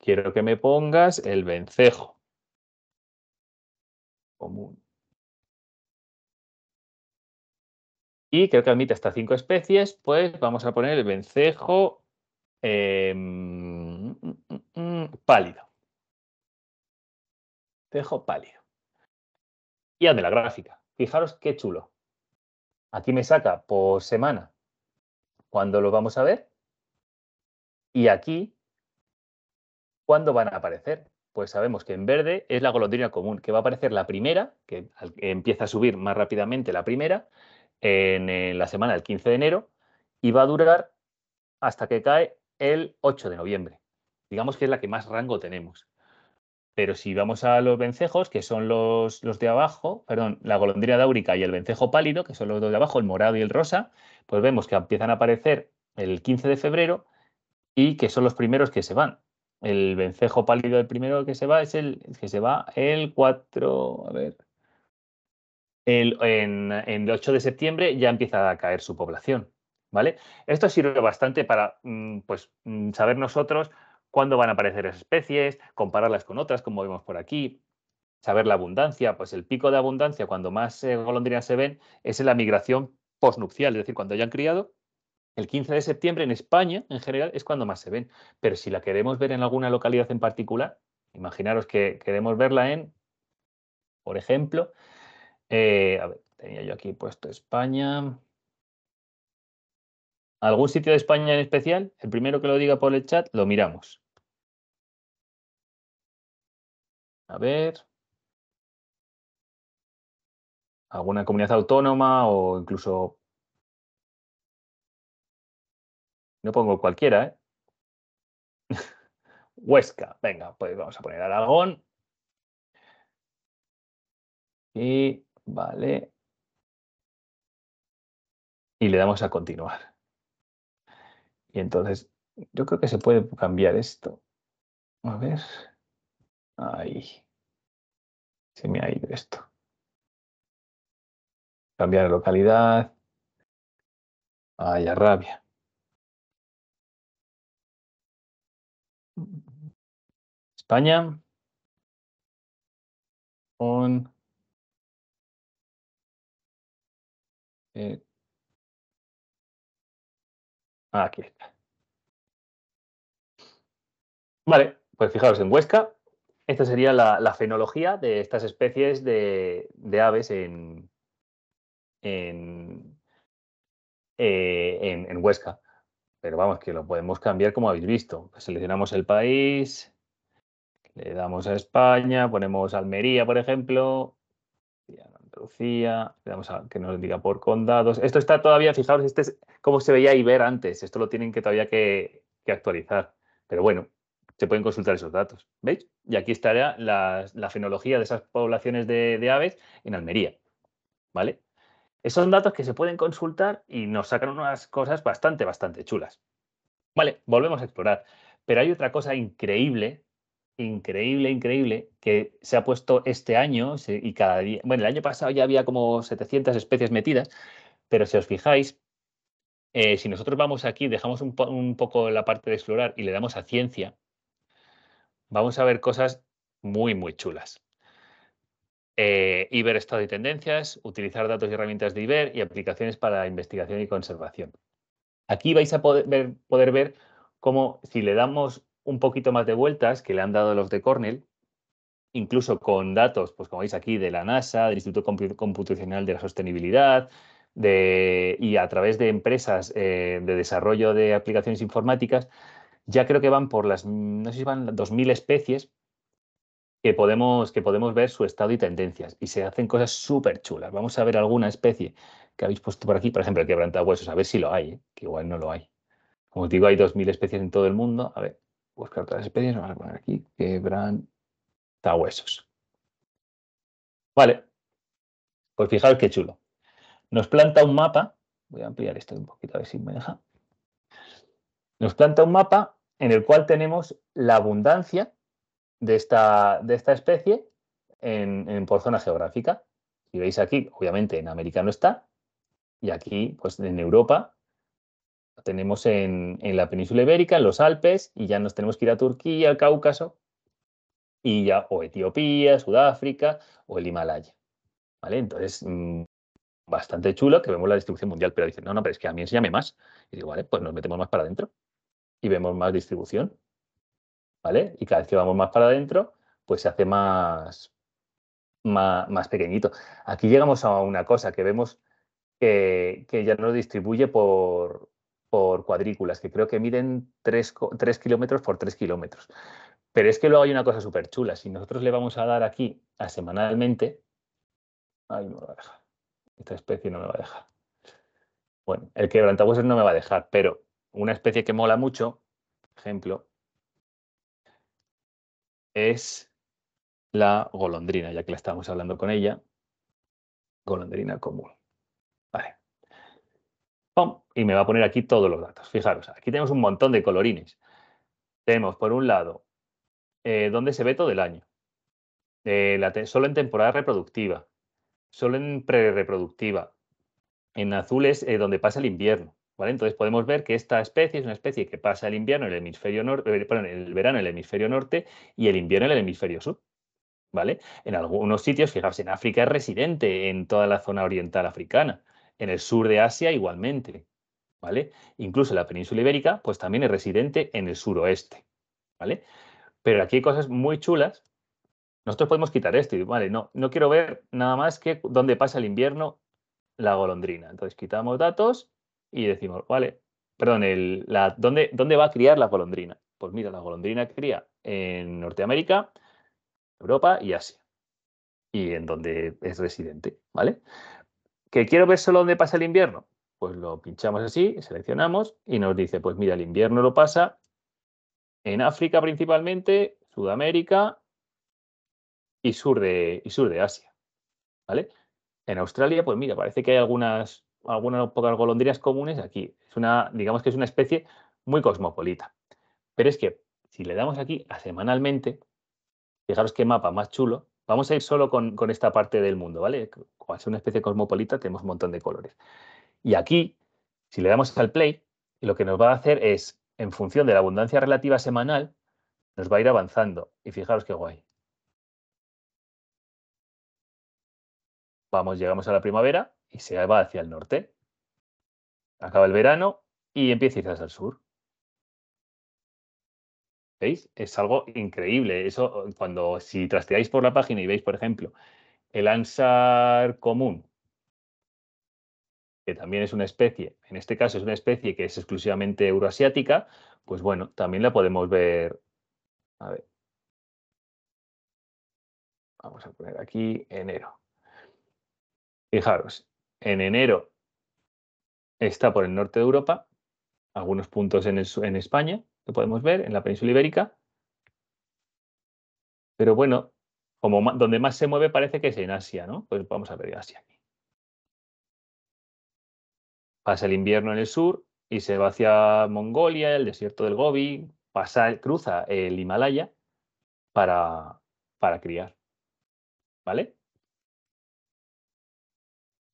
quiero que me pongas el vencejo común. Y creo que admite hasta cinco especies, pues vamos a poner el vencejo em, pálido. Vencejo pálido. Y de la gráfica. Fijaros qué chulo. Aquí me saca por semana cuando lo vamos a ver. Y aquí ¿Cuándo van a aparecer? Pues sabemos que en verde es la golondrina común, que va a aparecer la primera, que empieza a subir más rápidamente la primera, en, la semana del 15 de enero, y va a durar hasta que cae el 8 de noviembre. Digamos que es la que más rango tenemos. Pero si vamos a los vencejos, que son los, los de abajo, perdón, la golondrina dáurica y el vencejo pálido, que son los dos de abajo, el morado y el rosa, pues vemos que empiezan a aparecer el 15 de febrero y que son los primeros que se van el vencejo pálido, el primero que se va, es el que se va el 4, a ver, en, el 8 de septiembre ya empieza a caer su población, ¿vale? Esto sirve bastante para, mm, pues, mm, saber nosotros cuándo van a aparecer especies, compararlas con otras, como vemos por aquí, saber la abundancia, pues el pico de abundancia cuando más eh, golondrinas se ven es en la migración postnupcial, es decir, cuando hayan han criado el 15 de septiembre en España, en general, es cuando más se ven. Pero si la queremos ver en alguna localidad en particular, imaginaros que queremos verla en, por ejemplo, eh, a ver, tenía yo aquí puesto España. ¿Algún sitio de España en especial? El primero que lo diga por el chat, lo miramos. A ver. ¿Alguna comunidad autónoma o incluso No pongo cualquiera, ¿eh? Huesca. Venga, pues vamos a poner Aragón. Y vale. Y le damos a continuar. Y entonces, yo creo que se puede cambiar esto. A ver. Ahí. Se me ha ido esto. Cambiar localidad. Ay, rabia. España. Con eh, ah, aquí está. Vale, pues fijaros en Huesca. Esta sería la, fenología de estas especies de, aves en, eh, en, en Huesca pero vamos, que lo podemos cambiar como habéis visto. Seleccionamos el país, le damos a España, ponemos Almería, por ejemplo, Andalucía, le damos a que nos diga por condados. Esto está todavía, fijaos, este es como se veía Iber antes, esto lo tienen que todavía que, actualizar, pero bueno, se pueden consultar esos datos, ¿veis? Y aquí estaría la, fenología de esas poblaciones de, de aves en Almería, ¿vale? Esos son datos que se pueden consultar y nos sacan unas cosas bastante, bastante chulas. Vale, volvemos a explorar. Pero hay otra cosa increíble increíble, increíble, que se ha puesto este año y cada día, bueno, el año pasado ya había como 700 especies metidas, pero si os fijáis, eh, si nosotros vamos aquí, dejamos un, poco la parte de explorar y le damos a ciencia, vamos a ver cosas muy, muy chulas. Eh, Iber estado y tendencias, utilizar datos y herramientas de Iber y aplicaciones para investigación y conservación. Aquí vais a poder ver cómo si le damos un poquito más de vueltas que le han dado los de Cornell, incluso con datos, pues como veis aquí, de la NASA, del Instituto Computacional de la Sostenibilidad, y a través de empresas eh, de desarrollo de aplicaciones informáticas, ya creo que van por las, no sé si van 2.000 especies que podemos, que podemos ver su estado y tendencias. Y se hacen cosas súper chulas. Vamos a ver alguna especie que habéis puesto por aquí, por ejemplo, el quebrantahuesos, a ver si lo hay, ¿eh? que igual no lo hay. Como os digo, hay 2.000 especies en todo el mundo. A ver, buscar todas las especies, vamos a poner aquí, quebrantahuesos. Vale, pues fijaos qué chulo. Nos planta un mapa, voy a ampliar esto un poquito a ver si me deja. Nos planta un mapa en el cual tenemos la abundancia de esta, de esta especie en, por zona geográfica. Y veis aquí, obviamente en América no está, y aquí, pues en Europa, tenemos en, la península ibérica, en los Alpes, y ya nos tenemos que ir a Turquía, al Cáucaso, y ya, o Etiopía, Sudáfrica, o el Himalaya. ¿Vale? Entonces, mm, bastante chulo que vemos la distribución mundial, pero dicen, no, no, pero es que a mí llame más. Y digo, vale, pues nos metemos más para adentro y vemos más distribución. ¿Vale? Y cada vez que vamos más para adentro, pues se hace más, más, pequeñito. Aquí llegamos a una cosa que vemos que, que ya nos distribuye por, por cuadrículas, que creo que miden 3, kilómetros por 3 kilómetros. Pero es que luego hay una cosa súper chula. Si nosotros le vamos a dar aquí a semanalmente, ay, no me va a dejar. Esta especie no me va a dejar. Bueno, el quebrantahuesos no me va a dejar, pero una especie que mola mucho, ejemplo, es la golondrina, ya que la estamos hablando con ella. Golondrina común y me va a poner aquí todos los datos. Fijaros, aquí tenemos un montón de colorines. Tenemos, por un lado, eh, donde se ve todo el año. Eh, solo en temporada reproductiva, solo en pre En azul es eh, donde pasa el invierno. ¿vale? Entonces podemos ver que esta especie es una especie que pasa el invierno en el hemisferio norte, el verano en el hemisferio norte y el invierno en el hemisferio sur. ¿Vale? En algunos sitios, fijaros, en África es residente en toda la zona oriental africana, en el sur de Asia igualmente, ¿vale? Incluso la península ibérica, pues también es residente en el suroeste, ¿vale? Pero aquí hay cosas muy chulas. Nosotros podemos quitar esto y, vale, no, no quiero ver nada más que dónde pasa el invierno la golondrina. Entonces quitamos datos y decimos, vale, perdón, el, ¿dónde, va a criar la golondrina? Pues mira, la golondrina cría en Norteamérica, Europa y Asia. Y en donde es residente, ¿vale? ¿Que quiero ver solo dónde pasa el invierno? pues lo pinchamos así, seleccionamos y nos dice, pues mira, el invierno lo pasa en África principalmente, Sudamérica y sur de, sur de Asia. ¿Vale? En Australia, pues mira, parece que hay algunas, algunas pocas golondrinas comunes aquí. Es una, digamos que es una especie muy cosmopolita. Pero es que si le damos aquí a semanalmente, fijaros qué mapa más chulo. Vamos a ir solo con, esta parte del mundo, ¿vale? Como es una especie cosmopolita, tenemos un montón de colores. Y aquí, si le damos al play, lo que nos va a hacer es, en función de la abundancia relativa semanal, nos va a ir avanzando. Y fijaros qué guay. Vamos, llegamos a la primavera y se va hacia el norte. Acaba el verano y empieza a ir hacia el sur. ¿Veis? Es algo increíble. Eso, cuando si trasteáis por la página y veis, por ejemplo, el ANSAR común también es una especie, en este caso es una especie que es exclusivamente euroasiática, pues bueno, también la podemos ver. A ver. Vamos a poner aquí enero. Fijaros, en enero está por el norte de Europa, algunos puntos en, España lo podemos ver, en la península ibérica. Pero bueno, como donde más se mueve parece que es en Asia, ¿no? Pues vamos a ver Asia aquí pasa el invierno en el sur y se va hacia Mongolia, el desierto del Gobi, pasa, cruza el Himalaya para, para criar. ¿Vale?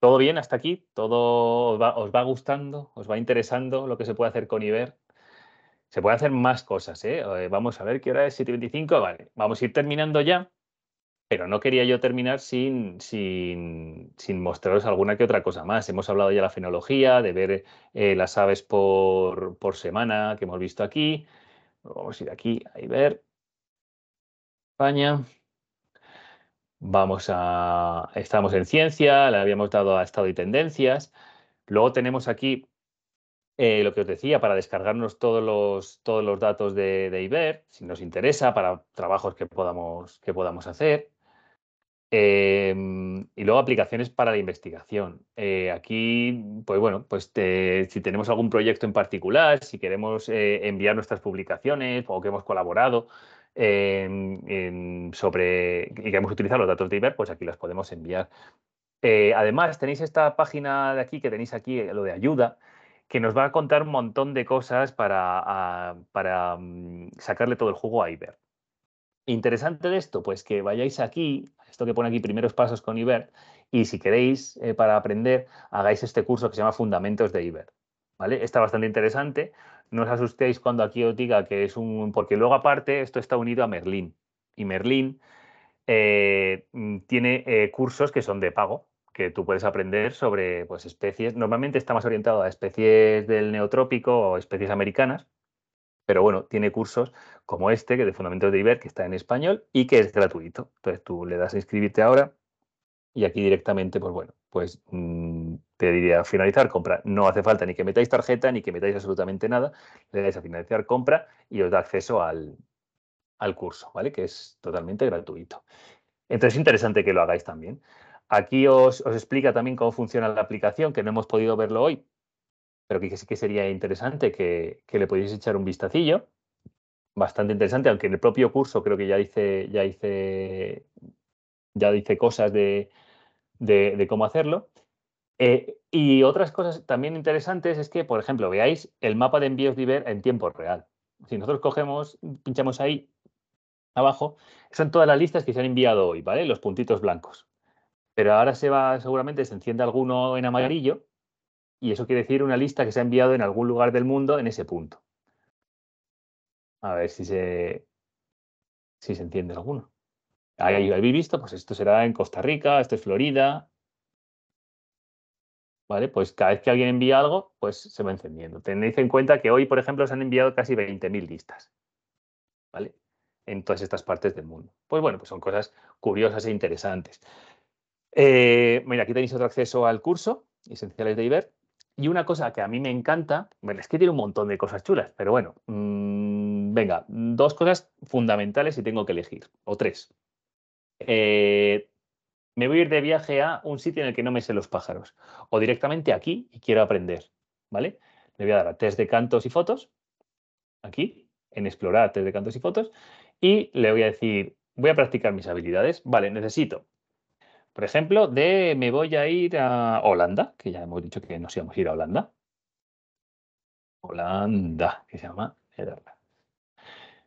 ¿Todo bien hasta aquí? ¿Todo os va, gustando? ¿Os va interesando lo que se puede hacer con Iber? Se puede hacer más cosas, ¿eh? eh vamos a ver qué hora es, 7.25. Vale, vamos a ir terminando ya. Pero no quería yo terminar sin, mostraros alguna que otra cosa más. Hemos hablado ya de la fenología, de ver eh, las aves por, semana que hemos visto aquí. Vamos a ir aquí, a Iber, España. Vamos a... Estamos en ciencia, le habíamos dado a estado y tendencias. Luego tenemos aquí eh, lo que os decía, para descargarnos todos los, datos de, Iber, si nos interesa, para trabajos que podamos hacer. Em, y luego aplicaciones para la investigación. Eh, aquí, pues bueno, pues si tenemos algún proyecto en particular, si queremos eh, enviar nuestras publicaciones o que hemos colaborado em, sobre y queremos utilizar los datos de IBER, pues aquí las podemos enviar. Eh, además, tenéis esta página de aquí que tenéis aquí, lo de ayuda, que nos va a contar un montón de cosas para, para mm, sacarle todo el juego a IBER. Interesante de esto, pues que vayáis aquí, esto que pone aquí primeros pasos con Iber, y si queréis eh, para aprender, hagáis este curso que se llama Fundamentos de Iber. ¿Vale? Está bastante interesante. No os asustéis cuando aquí os diga que es un... Porque luego aparte esto está unido a Merlín. Y Merlín eh, mm, tiene eh, cursos que son de pago, que tú puedes aprender sobre pues, especies. Normalmente está más orientado a especies del neotrópico o especies americanas, pero bueno, tiene cursos como este, que de Fundamentos de Iber, que está en español y que es gratuito. Entonces tú le das a inscribirte ahora y aquí directamente, pues bueno, pues mm, te diría finalizar compra. No hace falta ni que metáis tarjeta ni que metáis absolutamente nada. Le dais a finalizar compra y os da acceso al, curso, ¿vale? Que es totalmente gratuito. Entonces es interesante que lo hagáis también. Aquí os, os, explica también cómo funciona la aplicación, que no hemos podido verlo hoy, pero que sí que sería interesante que, le pudiese echar un vistacillo. Bastante interesante, aunque en el propio curso creo que ya dice ya hice, ya dice cosas de, cómo hacerlo. Eh, y otras cosas también interesantes es que, por ejemplo, veáis el mapa de envíos de Iber en tiempo real. Si nosotros cogemos, pinchamos ahí abajo, son todas las listas que se han enviado hoy, ¿vale? Los puntitos blancos. Pero ahora se va, seguramente se enciende alguno en amarillo y eso quiere decir una lista que se ha enviado en algún lugar del mundo en ese punto. A ver si se, si se alguno. Ahí habéis visto, pues esto será en Costa Rica, esto es Florida. Vale, pues cada vez que alguien envía algo, pues se va encendiendo. Tenéis en cuenta que hoy, por ejemplo, se han enviado casi 20.000 listas. ¿Vale? En todas estas partes del mundo. Pues bueno, pues son cosas curiosas e interesantes. Eh, mira, aquí tenéis otro acceso al curso, Esenciales de Iber. Y una cosa que a mí me encanta, es que tiene un montón de cosas chulas, pero bueno, mm, venga, dos cosas fundamentales y tengo que elegir, o tres. Eh, me voy a ir de viaje a un sitio en el que no me sé los pájaros, o directamente aquí y quiero aprender, ¿vale? Le voy a dar a test de cantos y fotos, aquí, en explorar test de cantos y fotos, y le voy a decir, voy a practicar mis habilidades, vale, necesito por ejemplo, de me voy a ir a Holanda, que ya hemos dicho que nos íbamos a ir a Holanda. Holanda, que se llama.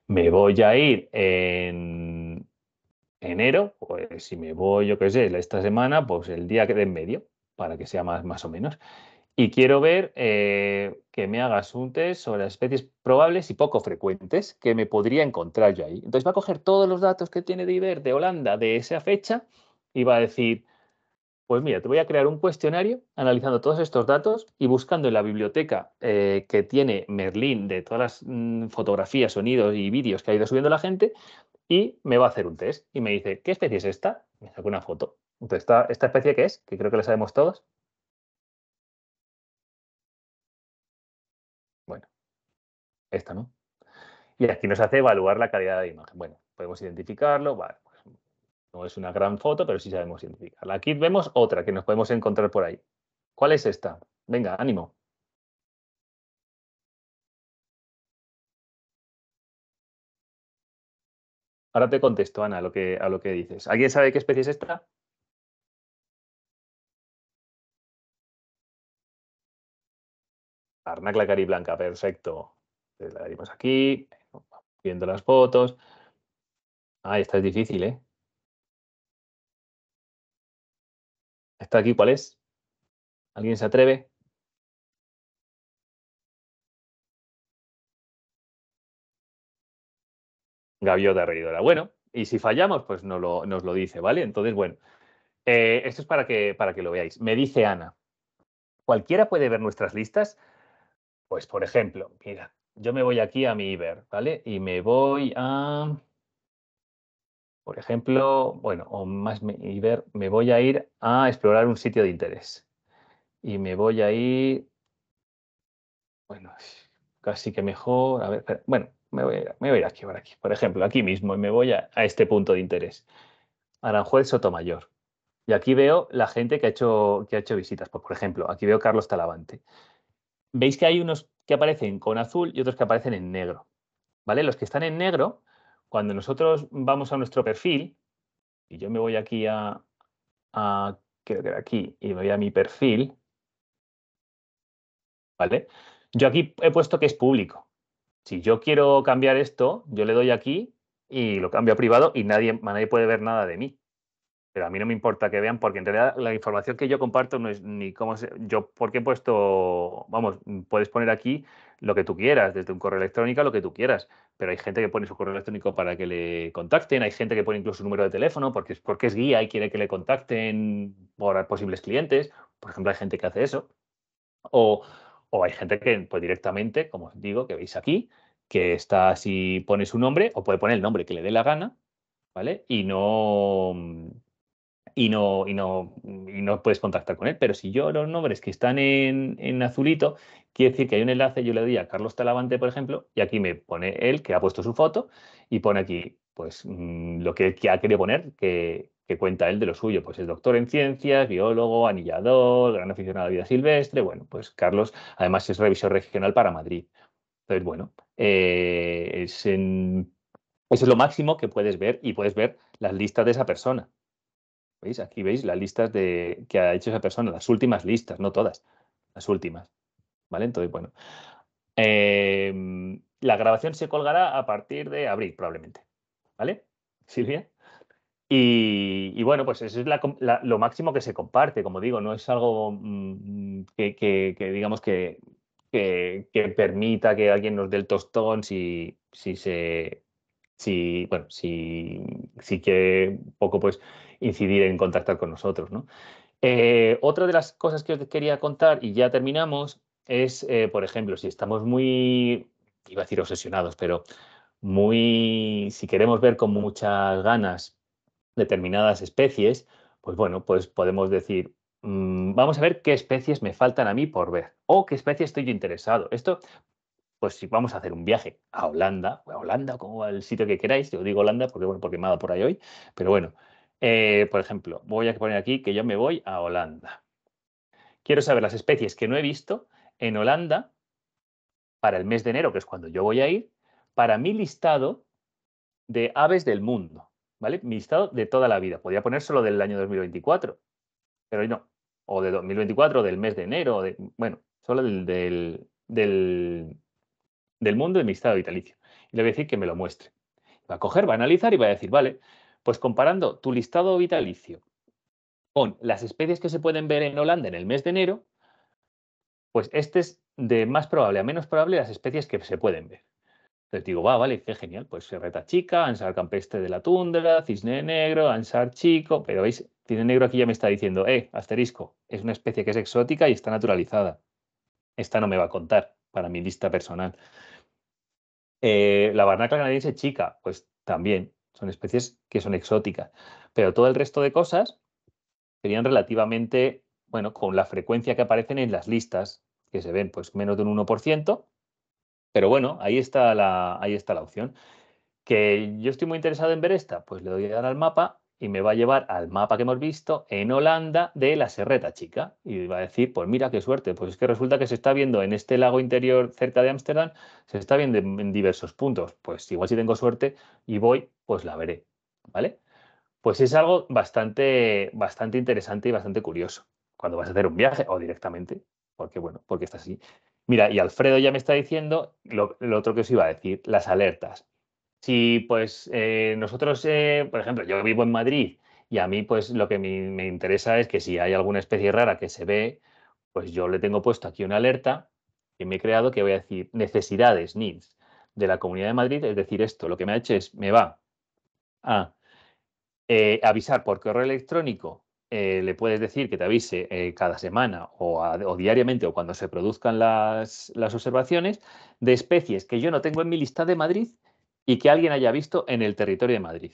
Me voy a ir en enero, pues si me voy, yo qué sé, esta semana, pues el día que de en medio, para que sea más, más o menos. Y quiero ver eh, que me hagas un test sobre especies probables y poco frecuentes que me podría encontrar yo ahí. Entonces va a coger todos los datos que tiene de Iber de Holanda de esa fecha y va a decir, pues mira, te voy a crear un cuestionario analizando todos estos datos y buscando en la biblioteca eh, que tiene Merlín de todas las mm, fotografías, sonidos y vídeos que ha ido subiendo la gente y me va a hacer un test y me dice, ¿qué especie es esta? Me saca una foto. Entonces, ¿esta, especie qué es? Que creo que la sabemos todos. Bueno, esta, ¿no? Y aquí nos hace evaluar la calidad de imagen. Bueno, podemos identificarlo, vale no es una gran foto, pero sí sabemos identificarla. Aquí vemos otra que nos podemos encontrar por ahí. ¿Cuál es esta? Venga, ánimo. Ahora te contesto, Ana, a lo que, a lo que dices. ¿Alguien sabe qué especie es esta? Arnacla cariblanca, perfecto. La daremos aquí, viendo las fotos. Ah, esta es difícil, ¿eh? ¿Está aquí cuál es? ¿Alguien se atreve? Gaviota reidora. Bueno, y si fallamos, pues nos lo, nos lo dice, ¿vale? Entonces, bueno, eh, esto es para que, para que lo veáis. Me dice Ana, ¿cualquiera puede ver nuestras listas? Pues, por ejemplo, mira, yo me voy aquí a mi Iber, ¿vale? Y me voy a... Por ejemplo, bueno, o más me, ver, me voy a ir a explorar un sitio de interés. Y me voy a ir, bueno, casi que mejor, a ver, bueno, me voy a, ir, me voy aquí, por ejemplo, aquí mismo, y me voy a, este punto de interés. Aranjuez Sotomayor. Y aquí veo la gente que ha hecho, que ha hecho visitas. Pues, por ejemplo, aquí veo Carlos Talavante. Veis que hay unos que aparecen con azul y otros que aparecen en negro. ¿Vale? Los que están en negro cuando nosotros vamos a nuestro perfil, y yo me voy aquí a, aquí, y voy a mi perfil, ¿vale? Yo aquí he puesto que es público. Si yo quiero cambiar esto, yo le doy aquí y lo cambio a privado y nadie, nadie puede ver nada de mí pero a mí no me importa que vean porque en realidad la información que yo comparto no es ni cómo se, yo porque he puesto, vamos, puedes poner aquí lo que tú quieras, desde un correo electrónico, lo que tú quieras, pero hay gente que pone su correo electrónico para que le contacten, hay gente que pone incluso su número de teléfono porque, porque es guía y quiere que le contacten por posibles clientes, por ejemplo, hay gente que hace eso, o, hay gente que pues directamente, como os digo, que veis aquí, que está si pone su nombre o puede poner el nombre que le dé la gana, ¿vale? Y no, y no, y no, y no puedes contactar con él. Pero si yo los nombres que están en, azulito, quiere decir que hay un enlace, yo le doy a Carlos Talavante, por ejemplo, y aquí me pone él, que ha puesto su foto, y pone aquí pues mm, lo que, que, ha querido poner, que, cuenta él de lo suyo. Pues es doctor en ciencias, biólogo, anillador, gran aficionado a la vida silvestre. Bueno, pues Carlos además es revisor regional para Madrid. Entonces, bueno, eh, es eso es lo máximo que puedes ver y puedes ver las listas de esa persona. ¿Veis? Aquí veis las listas de, que ha hecho esa persona, las últimas listas, no todas, las últimas. ¿Vale? Entonces, bueno. Em, la grabación se colgará a partir de abril, probablemente. ¿Vale? Silvia. Y, y bueno, pues eso es lo máximo que se comparte. Como digo, no es algo mm, que, que, digamos que, que, permita que alguien nos dé el tostón si se si, bueno, si, si quiere un poco pues, incidir en contactar con nosotros. ¿no? Eh, otra de las cosas que os quería contar, y ya terminamos, es, eh, por ejemplo, si estamos muy, iba a decir obsesionados, pero muy, si queremos ver con muchas ganas determinadas especies, pues bueno, pues podemos decir, mm, vamos a ver qué especies me faltan a mí por ver o qué especies estoy yo interesado. Esto pues si vamos a hacer un viaje a Holanda, o a Holanda, como al sitio que queráis, yo digo Holanda porque, bueno, porque me ha dado por ahí hoy, pero bueno, eh, por ejemplo, voy a poner aquí que yo me voy a Holanda. Quiero saber las especies que no he visto en Holanda para el mes de enero, que es cuando yo voy a ir, para mi listado de aves del mundo, ¿vale? Mi listado de toda la vida. Podría poner solo del año 2024, pero hoy no. O de 2024, o del mes de enero, de, bueno, solo del, del del mundo de mi estado vitalicio. Y le voy a decir que me lo muestre. Va a coger, va a analizar y va a decir, vale, pues comparando tu listado vitalicio con las especies que se pueden ver en Holanda en el mes de enero, pues este es de más probable a menos probable las especies que se pueden ver. Entonces digo, va, vale, qué genial, pues serreta chica, ansar campestre de la tundra, cisne negro, ansar chico, pero veis, cisne negro aquí ya me está diciendo, eh, asterisco, es una especie que es exótica y está naturalizada. Esta no me va a contar para mi lista personal. Eh, la barnaca canadiense chica, pues también son especies que son exóticas. Pero todo el resto de cosas serían relativamente, bueno, con la frecuencia que aparecen en las listas, que se ven pues menos de un 1%, pero bueno, ahí está la, ahí está la opción. Que yo estoy muy interesado en ver esta, pues le doy a dar al mapa y me va a llevar al mapa que hemos visto en Holanda de la Serreta Chica. Y va a decir, pues mira qué suerte, pues es que resulta que se está viendo en este lago interior cerca de Ámsterdam, se está viendo en, diversos puntos. Pues igual si tengo suerte y voy, pues la veré, ¿vale? Pues es algo bastante, bastante interesante y bastante curioso cuando vas a hacer un viaje o directamente, porque bueno, porque está así. Mira, y Alfredo ya me está diciendo lo otro que os iba a decir, las alertas. Si pues eh, nosotros, eh, por ejemplo, yo vivo en Madrid y a mí pues lo que me, interesa es que si hay alguna especie rara que se ve, pues yo le tengo puesto aquí una alerta que me he creado que voy a decir necesidades, needs, de la Comunidad de Madrid, es decir, esto, lo que me ha hecho es, me va a eh, avisar por correo electrónico, le puedes decir que te avise cada semana o, diariamente o cuando se produzcan las observaciones de especies que yo no tengo en mi lista de Madrid y que alguien haya visto en el territorio de Madrid.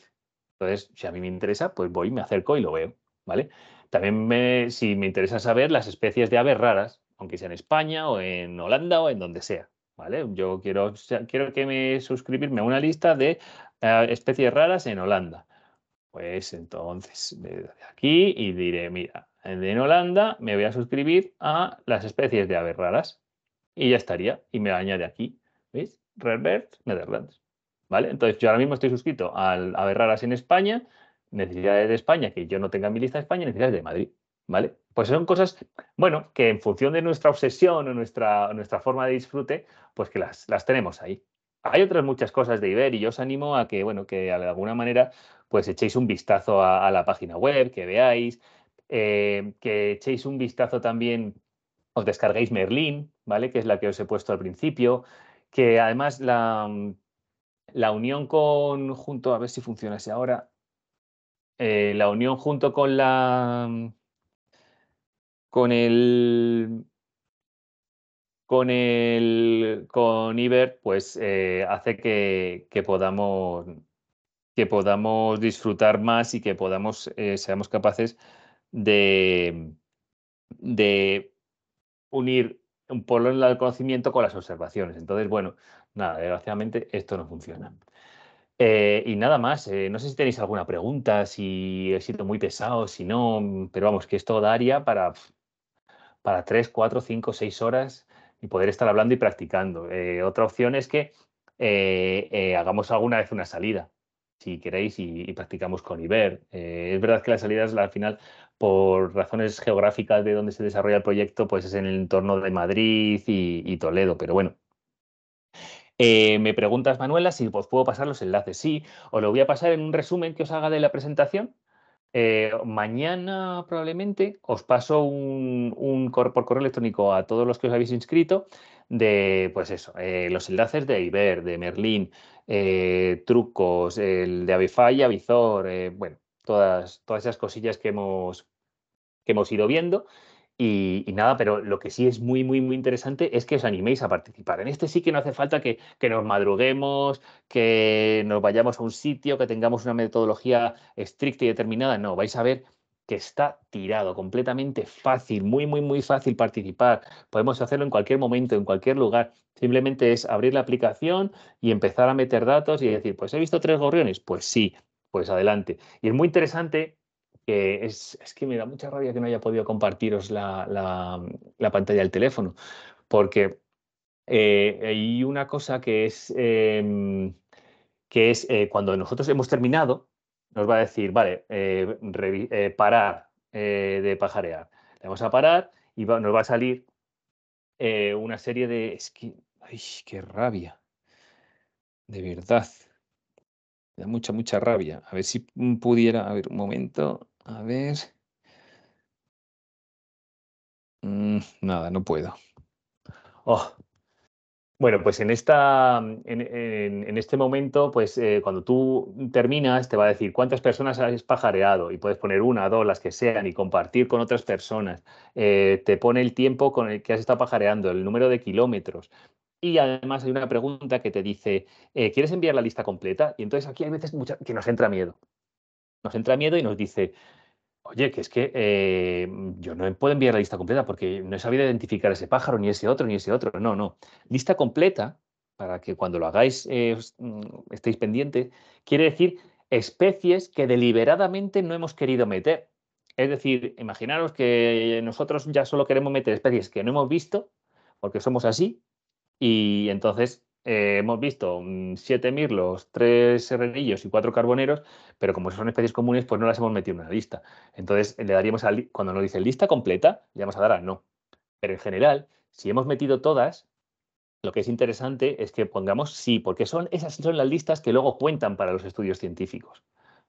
Entonces, si a mí me interesa, pues voy, me acerco y lo veo, ¿vale? También me, si me interesa saber las especies de aves raras, aunque sea en España o en Holanda o en donde sea, ¿vale? Yo quiero, quiero que me suscribirme a una lista de eh, especies raras en Holanda. Pues entonces, aquí y diré, mira, en Holanda me voy a suscribir a las especies de aves raras. Y ya estaría. Y me añade aquí. ¿Veis? Red Bird, Netherlands. ¿Vale? Entonces, yo ahora mismo estoy suscrito al a ver raras en España, necesidades de España, que yo no tenga mi lista de España, necesidades de Madrid, ¿vale? Pues son cosas, bueno, que en función de nuestra obsesión o nuestra, nuestra forma de disfrute, pues que las, tenemos ahí. Hay otras muchas cosas de Iber y yo os animo a que, bueno, que de alguna manera pues echéis un vistazo a, la página web, que veáis, eh, que echéis un vistazo también, os descarguéis Merlin, ¿vale? Que es la que os he puesto al principio, que además la, la unión con, junto, a ver si funciona así ahora, eh, la unión junto con la, con el, con el, con Iber, pues eh, hace que, podamos, que podamos disfrutar más y que podamos, eh, seamos capaces de, de unir un polo en el conocimiento con las observaciones. Entonces, bueno, nada, desgraciadamente esto no funciona. Eh, y nada más, eh, no sé si tenéis alguna pregunta, si he sido muy pesado, si no, pero vamos, que esto daría para, para 3, 4, 5, 6 horas y poder estar hablando y practicando. Eh, otra opción es que hagamos alguna vez una salida, si queréis, y, practicamos con Iber. es verdad que la salida es la final por razones geográficas de donde se desarrolla el proyecto, pues es en el entorno de Madrid y, Toledo, pero bueno. Eh, me preguntas, Manuela, si os puedo pasar los enlaces. Sí, os lo voy a pasar en un resumen que os haga de la presentación. Eh, mañana probablemente os paso un, por correo electrónico a todos los que os habéis inscrito de, pues eso, eh, los enlaces de Iber, de Merlín, trucos, el de Avify y bueno, todas, todas esas cosillas que hemos, que hemos ido viendo. Y, nada, pero lo que sí es muy, muy, muy interesante es que os animéis a participar. En este sí que no hace falta que, que nos madruguemos, que nos vayamos a un sitio, que tengamos una metodología estricta y determinada. No, vais a ver que está tirado, completamente fácil, muy, muy, muy fácil participar. Podemos hacerlo en cualquier momento, en cualquier lugar. Simplemente es abrir la aplicación y empezar a meter datos y decir, pues he visto tres gorriones. Pues sí, pues adelante. Y es muy interesante, es, que me da mucha rabia que no haya podido compartiros la, pantalla del teléfono, porque eh, hay una cosa que es, em, que es eh, cuando nosotros hemos terminado, nos va a decir, vale, eh, parar de pajarear. Le vamos a parar y nos va a salir una serie de... que, ¡Ay, qué rabia! De verdad da mucha, mucha rabia. A ver si mm, pudiera. A ver, un momento. A ver. Mm, nada, no puedo. Oh. Bueno, pues en, esta, mm, en, este momento, pues eh, cuando tú terminas, te va a decir cuántas personas has pajareado y puedes poner una, dos, las que sean y compartir con otras personas. Eh, te pone el tiempo con el que has estado pajareando, el número de kilómetros, y además hay una pregunta que te dice, eh, ¿quieres enviar la lista completa? Y entonces aquí hay veces que nos entra miedo. Nos entra miedo y nos dice, oye, que es que eh, yo no puedo enviar la lista completa porque no he sabido identificar ese pájaro, ni ese otro, ni ese otro. No, no. Lista completa, para que cuando lo hagáis eh, mm, estéis pendientes, quiere decir especies que deliberadamente no hemos querido meter. Es decir, imaginaros que nosotros ya solo queremos meter especies que no hemos visto, porque somos así, y entonces eh, hemos visto mm, siete mirlos, tres serrenillos y cuatro carboneros, pero como son especies comunes, pues no las hemos metido en una lista. Entonces, le daríamos a, cuando nos dice lista completa, le vamos a dar a no. Pero en general, si hemos metido todas, lo que es interesante es que pongamos sí, porque son, esas son las listas que luego cuentan para los estudios científicos.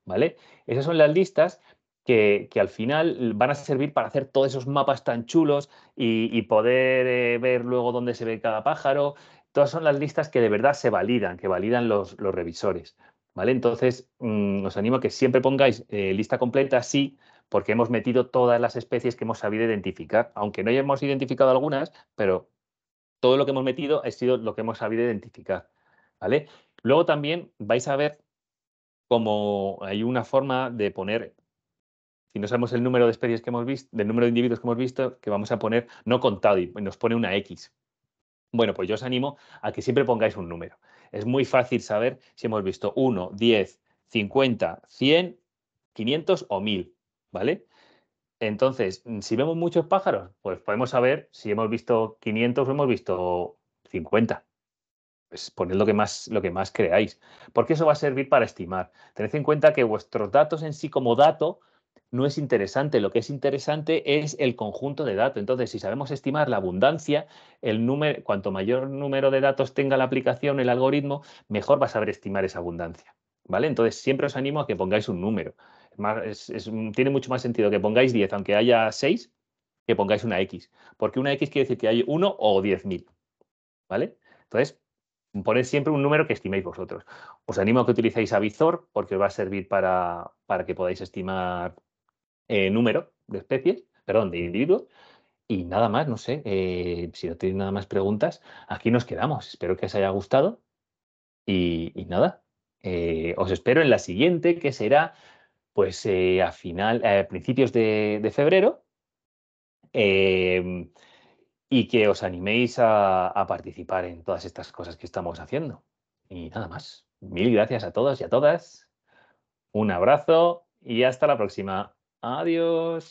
¿Vale? Esas son las listas que, al final van a servir para hacer todos esos mapas tan chulos y, poder eh, ver luego dónde se ve cada pájaro. Todas son las listas que de verdad se validan, que validan los, revisores. ¿vale? Entonces, mm, os animo a que siempre pongáis eh, lista completa, sí, porque hemos metido todas las especies que hemos sabido identificar, aunque no hayamos identificado algunas, pero todo lo que hemos metido ha sido lo que hemos sabido identificar. ¿vale? Luego también vais a ver cómo hay una forma de poner si no sabemos el número de especies que hemos visto, del número de individuos que hemos visto, que vamos a poner no contado y nos pone una X. Bueno, pues yo os animo a que siempre pongáis un número. Es muy fácil saber si hemos visto 1, 10, 50, 100, 500 o 1000, ¿vale? Entonces, si vemos muchos pájaros, pues podemos saber si hemos visto 500 o hemos visto 50. Pues poned lo que más, lo que más creáis, porque eso va a servir para estimar. Tened en cuenta que vuestros datos en sí como dato no es interesante. Lo que es interesante es el conjunto de datos. Entonces, si sabemos estimar la abundancia, el número, cuanto mayor número de datos tenga la aplicación, el algoritmo, mejor va a saber estimar esa abundancia. ¿Vale? Entonces, siempre os animo a que pongáis un número. tiene mucho más sentido que pongáis 10, aunque haya 6, que pongáis una X. Porque una X quiere decir que hay 1 o 10.000. ¿Vale? Entonces, poned siempre un número que estiméis vosotros. Os animo a que utilicéis Avizor porque os va a servir para, para que podáis estimar eh, número de especies, perdón, de individuos. Y nada más, no sé, eh, si no tenéis nada más preguntas, aquí nos quedamos. Espero que os haya gustado y, nada, eh, os espero en la siguiente, que será pues a final, a principios de, febrero, em, y que os animéis a, a participar en todas estas cosas que estamos haciendo. Y nada más. Mil gracias a todos y a todas. Un abrazo y hasta la próxima. Adiós.